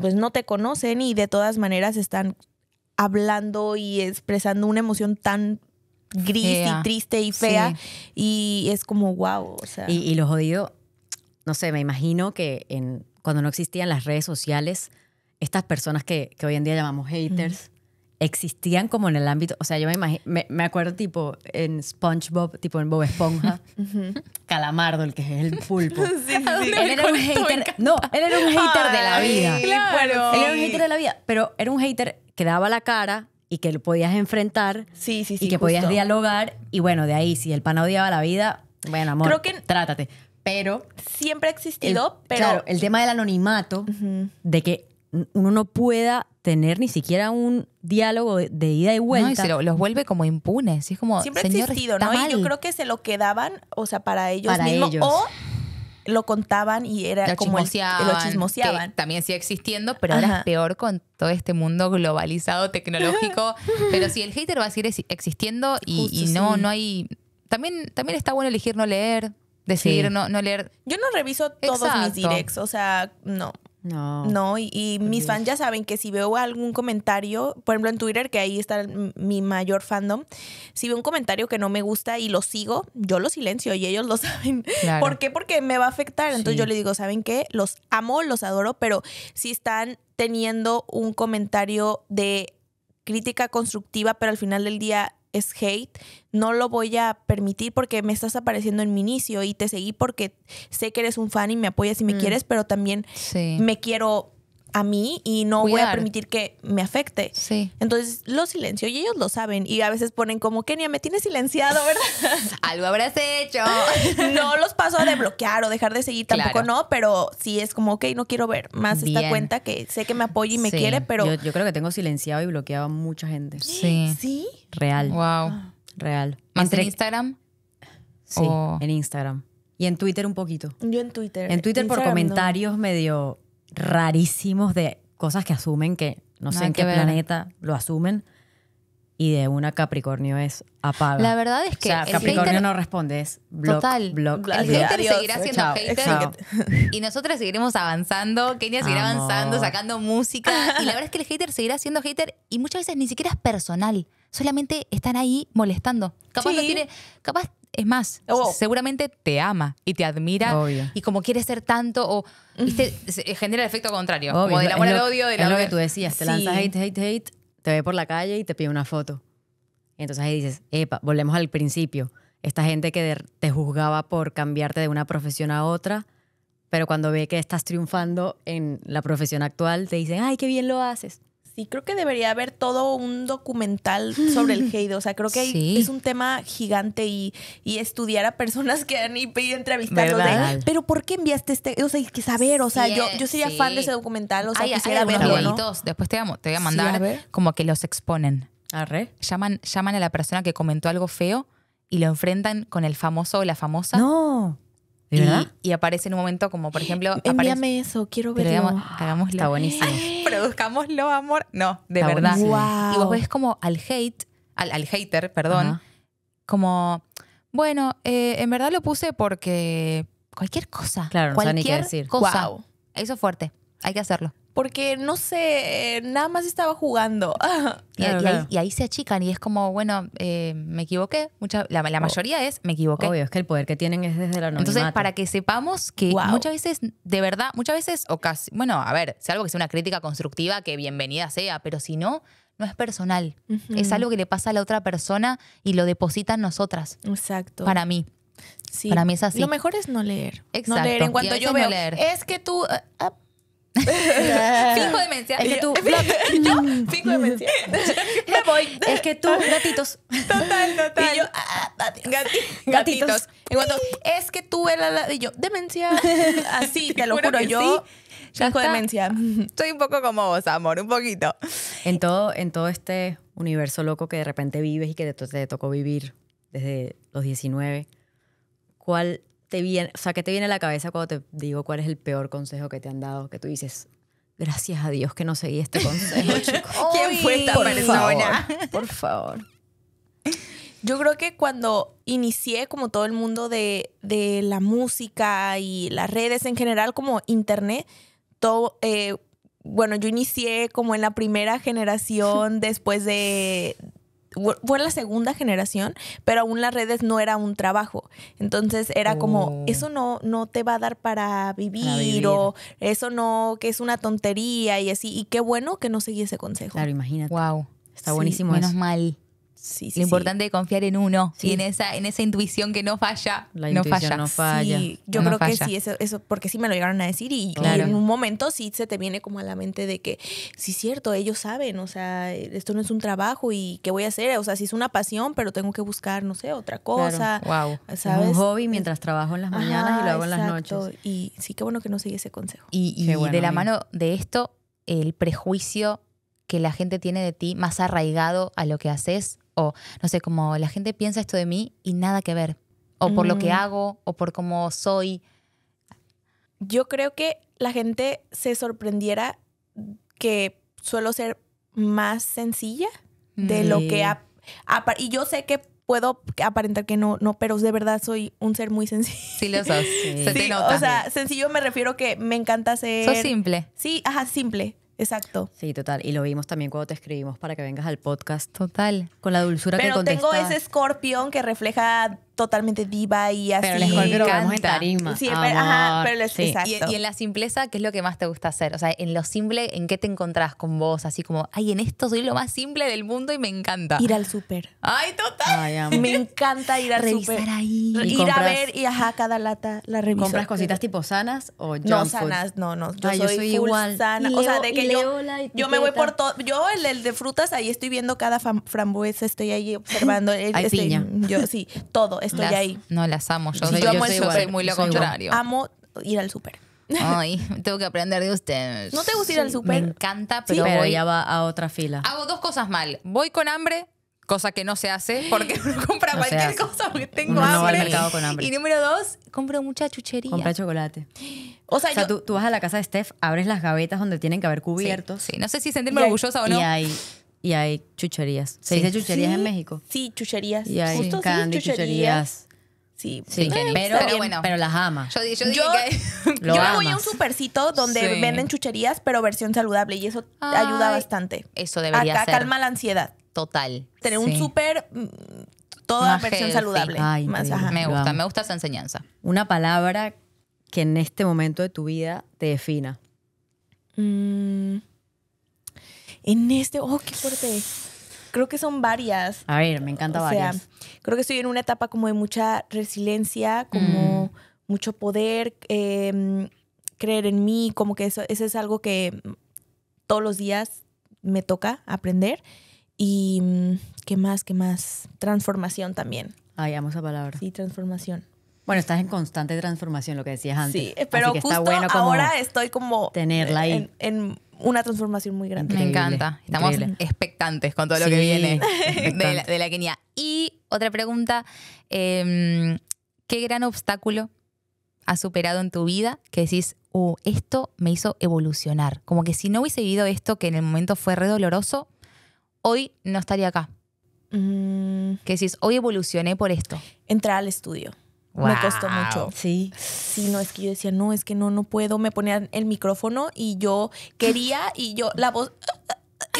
Speaker 3: pues no te conocen y de todas maneras están hablando y expresando una emoción tan gris y triste y fea y es como wow, o sea. Y,
Speaker 2: y lo jodido no sé, me imagino que en, cuando no existían las redes sociales, estas personas que, hoy en día llamamos haters, existían como en el ámbito, o sea, yo me, me, acuerdo tipo en SpongeBob, tipo en Bob Esponja, (laughs) Calamardo, el que es el pulpo. (laughs) Él era un hater, no, él era un hater de la vida. Claro. Él era un hater de la vida, pero era un hater que daba la cara y que lo podías enfrentar sí, y que podías dialogar y bueno, de ahí si el pana odiaba la vida, bueno, amor, trátate pero... Siempre ha existido, pero... Claro, el tema del anonimato, de que uno no pueda tener ni siquiera un diálogo de, ida y vuelta. No, y se los vuelve como impunes. es como, Siempre ha existido, ¿no? Y yo creo
Speaker 3: que se lo quedaban, o sea, para
Speaker 1: ellos mismos. O lo contaban y era como chismoseaban, lo chismoseaban. también sigue existiendo, pero ahora es peor con todo este mundo globalizado, tecnológico. (laughs) pero si el hater va a seguir existiendo y, no, no hay... También, también está bueno elegir no leer,
Speaker 2: Decir, no,
Speaker 1: no leer.
Speaker 3: Yo no reviso todos mis directs, o sea, no.
Speaker 2: No. No,
Speaker 3: y, mis fans ya saben que si veo algún comentario, por ejemplo en Twitter, que ahí está mi mayor fandom, si veo un comentario que no me gusta y lo sigo, yo lo silencio y ellos lo (laughs) saben. ¿Por qué? Porque me va a afectar. Entonces yo le digo, ¿saben qué? Los amo, los adoro, pero si están teniendo un comentario de crítica constructiva, pero al final del día es hate, no lo voy a permitir porque me estás apareciendo en mi inicio y te seguí porque sé que eres un fan y me apoyas y me mm. quieres, pero también me quiero a mí y no voy a permitir que me afecte. Sí. Entonces lo silencio y ellos lo saben y a veces ponen como, Kenia, me tienes silenciado, ¿verdad? (laughs) Algo habrás hecho. (laughs) no los paso a desbloquear o dejar de seguir tampoco, no, pero sí es como, ok, no quiero ver más esta cuenta que sé que me apoya y me quiere, pero...
Speaker 2: Yo, creo que tengo silenciado y bloqueado a mucha gente. (gasps) Sí. Sí. Real. Wow. Real. Entre... en Instagram? Sí, en Instagram. Y en Twitter un poquito. Yo en Twitter. En Twitter por comentarios medio rarísimos de cosas que asumen que no sé en qué planeta lo asumen y de una Capricornio es apaga. La verdad es que Capricornio no responde, es block, El seguirá siendo hater
Speaker 1: y nosotros seguiremos avanzando, Kenia seguirá avanzando, sacando música y la verdad es que el hater seguirá siendo hater y muchas veces ni siquiera es personal, solamente están ahí molestando. Capaz no tiene, capaz es más, oh. seguramente
Speaker 2: te ama y te admira y
Speaker 1: como quiere ser tanto o (laughs) eh, genera el efecto contrario, como del amor al odio. De la es lo que tú decías, te lanzas hate,
Speaker 2: hate, hate, te ve por la calle y te pide una foto. Y entonces ahí dices, epa, volvemos al principio. Esta gente que te juzgaba por cambiarte de una profesión a otra, pero cuando ve que estás triunfando en la profesión actual, te dicen, ay, qué bien lo haces. Sí, creo que debería haber todo un documental
Speaker 3: sobre el (laughs) hate. O sea, creo que es un tema gigante y, y, estudiar a personas que han ido entrevistarlos. De, Pero ¿por qué enviaste este? O sea, hay que saber. O sea, yo, yo sería fan de ese documental.
Speaker 1: O sea, hay, quisiera Después te, voy a, te a mandar como que los exponen. Arre. Llaman, llaman a la persona que comentó algo feo y lo enfrentan con el famoso o la famosa. No. y, verdad? y aparece en un momento como, por ejemplo... Envíame eso, quiero verlo. Pero Está buenísimo lo amor. No, de verdad. Y vos ves como al hate, al, hater, perdón, como, bueno, eh, en verdad lo puse porque cualquier cosa. Claro, no cualquier decir. Eso fuerte. Hay que hacerlo porque no sé, eh, nada más estaba jugando. (laughs) Y, Ahí, se achican y es como, bueno, eh, me equivoqué. Mucha, la, oh. mayoría
Speaker 2: es, me equivoqué. Obvio, es que el poder que tienen es
Speaker 1: desde la norma. Entonces, para que sepamos que muchas veces, de verdad, muchas veces, o casi, bueno, a ver, si algo que sea una crítica constructiva, que bienvenida sea, pero si no, no es personal. Es algo que le pasa a la otra persona y lo depositan nosotras. Exacto. Para mí. Para mí es así. Lo
Speaker 3: mejor es no leer. Exacto. No leer. En cuanto yo veo, leer.
Speaker 1: es que tú... Eh, ah, Fijo (laughs) demencia. Es que tú. (laughs)
Speaker 3: yo, fijo (laughs) demencia.
Speaker 1: Me voy. Es que tú, gatitos.
Speaker 2: Total, total. Y yo, ah, gatitos.
Speaker 3: es que tú eras la. Y yo, demencia. Así, te, lo juro, yo.
Speaker 2: Sí. Fijo demencia. Estoy un poco como vos, amor, un poquito. En todo, en todo este universo loco que de repente vives y que te, te tocó vivir desde los 19, ¿cuál viene, o sea, qué te viene a la cabeza cuando te digo cuál es el peor consejo que te han dado? Que tú dices, gracias a Dios que no seguí este (laughs) consejo, (laughs) ¿Quién fue esta por persona? Favor, (laughs) por favor.
Speaker 3: Yo creo que cuando inicié, como todo el mundo de, la música y las redes en general, como internet, todo, eh, bueno, yo inicié como en la primera generación después de, fue la segunda generación, pero aún las redes no era un trabajo. Entonces era como, oh. eso no, no te va a dar para vivir, o eso no, que es una
Speaker 1: tontería y así. Y qué bueno que no seguí ese consejo. Claro, imagínate. Wow. Está buenísimo. Menos mal lo importante es confiar en uno y en esa, en esa intuición que no falla. no falla. No falla.
Speaker 2: yo creo que sí,
Speaker 1: eso, porque sí me lo llegaron a decir y, en un momento sí se te viene
Speaker 3: como a la mente de que, sí, es cierto, ellos saben, o sea, esto no es un trabajo y qué voy a hacer, o sea, si es una pasión, pero tengo que buscar, no sé, otra cosa.
Speaker 2: un hobby mientras
Speaker 3: trabajo
Speaker 1: en las mañanas y lo hago en las noches. Y sí, qué bueno que no sigue ese consejo. Y, de la mano de esto, el prejuicio que la gente tiene de ti más arraigado a lo que haces o no sé, como la gente piensa esto de mí y nada que ver, o por lo que mm. hago, o por cómo soy.
Speaker 3: Yo creo que la gente se sorprendiera que suelo ser más sencilla de lo que... y yo sé que puedo aparentar que no, no, pero de verdad soy un ser muy sencillo.
Speaker 2: Sí, lo sos. (laughs) Se nota. O sea,
Speaker 3: sencillo me refiero que me encanta ser. simple. Sí, ajá,
Speaker 2: simple. Exacto. Sí, total. Y lo vimos también cuando te escribimos para que vengas al podcast. Total. Con la dulzura que Pero tengo ese
Speaker 1: escorpión que refleja totalmente diva y así. Pero el tarima. Sí, pero, ajá, pero les, exacto. Y, en la simpleza, ¿qué es lo que más te gusta hacer? O sea, en lo simple, ¿en qué te encontrás con vos? Así como, ay, en esto soy lo más simple del mundo y me encanta. Ir al súper. Ay,
Speaker 2: total.
Speaker 1: me encanta ir al Revisar ahí. ir a ver y ajá,
Speaker 2: cada
Speaker 3: lata la ¿Compras cositas tipo
Speaker 2: sanas o yo. No, sanas, no, no. Yo, soy, igual. sana. o sea, de que yo,
Speaker 3: yo me voy por todo. Yo, el, de frutas, ahí estoy viendo cada frambuesa, estoy ahí observando. Hay (laughs) este, piña. Yo, sí, todo
Speaker 1: no, las amo. Yo, soy, muy lo contrario. Amo ir al súper. Ay, (laughs) tengo que aprender de usted. ¿No te gusta ir al súper? Me encanta, pero, ya
Speaker 2: va a otra fila.
Speaker 1: Hago dos cosas mal. Voy con hambre, cosa que no se hace porque (gasps) uno (laughs) compra cualquier cosa porque
Speaker 2: tengo hambre. Y
Speaker 1: número dos, compro mucha chuchería. Compra
Speaker 2: chocolate. O sea, tú, vas a la casa de Steph, abres las gavetas donde tienen que haber cubiertos. Sí, no sé si sentirme orgullosa o no y hay chucherías. ¿Se dice chucherías en México?
Speaker 3: Sí, chucherías. Y hay Justo candy, sí, chucherías.
Speaker 2: Sí, pero, pero, las amas.
Speaker 3: Yo, voy a un supercito donde venden chucherías, pero versión saludable y eso ayuda bastante. Eso debería Acá calma la ansiedad. Total. Tener
Speaker 1: un súper, mm, toda versión saludable. Ay, me gusta, me gusta esa enseñanza.
Speaker 2: Una palabra que en este momento de tu vida te defina.
Speaker 3: Mmm... En este, oh, qué fuerte. Creo que son varias.
Speaker 2: A ver, me encanta varias. Sea,
Speaker 3: creo que estoy en una etapa como de mucha resiliencia, como mm. mucho poder, em, creer en mí, como que eso, es algo que todos los días me toca aprender. Y mm, qué
Speaker 2: más, qué más. Transformación también. Ay, amo esa palabra. Sí, transformación. Bueno, estás en constante transformación, lo que decías antes. Sí, pero justo ahora
Speaker 3: estoy como
Speaker 2: tenerla ahí. en una transformación muy grande. Me encanta. Estamos expectantes con todo lo que viene de la,
Speaker 1: de Y otra pregunta, em, ¿qué gran obstáculo has superado en tu vida que decís, uh, esto me hizo evolucionar? Como que si no hubiese vivido esto que en el momento fue redoloroso doloroso, hoy no estaría acá. Mm. Que decís, hoy evolucioné por esto. Entrar al estudio.
Speaker 3: Me costó mucho. Sí. Sí, no, es que yo decía, no, es que no, no puedo. Me ponían el micrófono y yo quería y yo, la voz.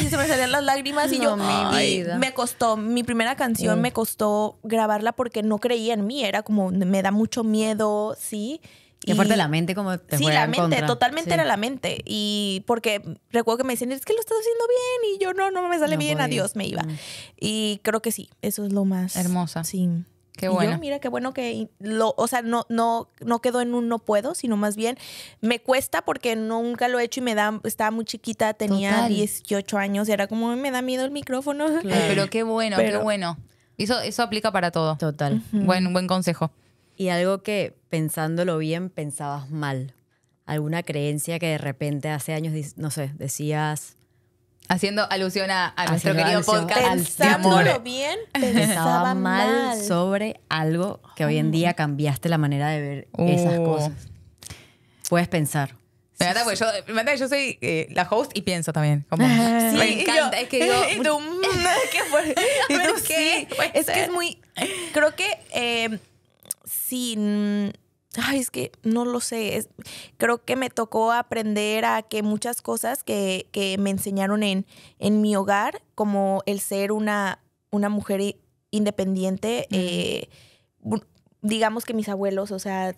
Speaker 3: Y se me salían las lágrimas y yo. Mi vida. me costó. Mi primera canción mm. me costó grabarla porque no creía en mí. Era como, me da mucho miedo, sí. Y aparte la
Speaker 2: mente como Sí, la mente, totalmente era la
Speaker 3: mente. Y porque recuerdo que me decían, es que lo
Speaker 1: estás haciendo bien. Y yo, no, no me
Speaker 3: sale bien, adiós, me iba. Mm. Y creo que sí, eso es lo más... Hermosa. Sí bueno. mira, qué bueno que lo, o sea, no, no, no quedó en un no puedo, sino más bien me cuesta porque nunca lo he hecho y me da, estaba muy chiquita, tenía 18 años y era como me da miedo el micrófono. (laughs) pero qué bueno,
Speaker 1: qué bueno. Eso, eso aplica para todo. Total. buen, buen consejo.
Speaker 2: Y algo que pensándolo bien pensabas mal. Alguna creencia que de repente hace años, no sé, decías, Haciendo alusión a, nuestro querido alusión, podcast. Pensándolo bien,
Speaker 1: pensaba mal
Speaker 2: sobre algo que hoy en ah. día cambiaste la manera de ver uh. esas cosas. Puedes pensar.
Speaker 1: Me encanta yo, yo soy eh, la host y pienso también. Como, me encanta. es que Y tú,
Speaker 3: es muy. Creo que eh, sin mm, ay, es que no lo sé. creo que me tocó aprender a que muchas cosas que, me enseñaron en, en, mi hogar, como el ser una, una mujer independiente, eh, digamos que mis abuelos, o sea,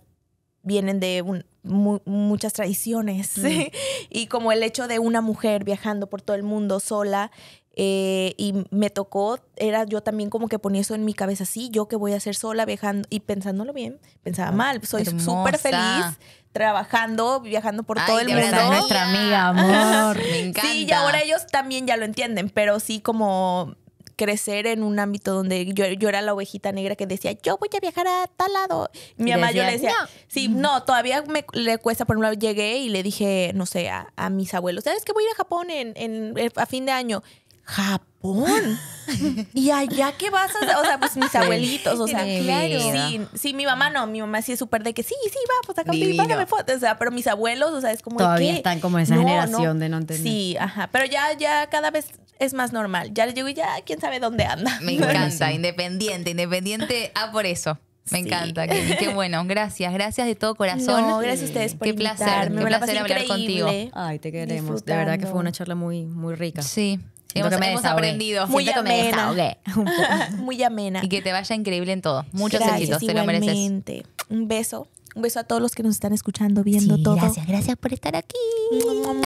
Speaker 3: vienen de muchas tradiciones (laughs) y como el hecho de una mujer viajando por todo el mundo sola eh, y me tocó, era yo también como que ponía eso en mi cabeza, sí, yo que voy a hacer sola viajando y pensándolo bien, pensaba ah, mal, soy súper feliz trabajando, viajando por todo el mundo. nuestra amiga, (laughs) amor, me Sí, y ahora ellos también ya lo entienden, pero sí como crecer en un ámbito donde yo, era la ovejita negra que decía, yo voy a viajar a tal lado. Mi mamá yo le decía, no. sí, no, todavía me le cuesta, por ejemplo, llegué y le dije, no sé, a, a mis abuelos, ¿sabes que voy a ir a Japón en, en, eh, a fin de año? Japón. (laughs) y allá qué vas a, o sea, pues mis abuelitos, o sea, claro. Sí, mi mamá no, mi mamá sí es súper de que sí, sí, va, pues acá me fotos, o sea, pero mis abuelos, o sea, es como todavía están como esa generación de
Speaker 2: no entender. Sí,
Speaker 1: ajá, pero ya ya cada vez es más normal. Ya le y ya quién sabe dónde anda. Me (laughs) encanta, independiente, independiente, ah, por eso. Me encanta, qué, bueno. Gracias,
Speaker 2: gracias de todo corazón. No, gracias a ustedes por Qué placer, qué placer hablar contigo. Ay, te queremos. De verdad que fue una charla muy, muy rica. Sí, hemos, me aprendido. Muy amena. (laughs)
Speaker 1: Muy amena. Y que te vaya increíble en todo. Muchos éxitos, te lo mereces. Un beso.
Speaker 3: Un beso a todos los que nos están escuchando, viendo sí, todo. Gracias, gracias por estar aquí.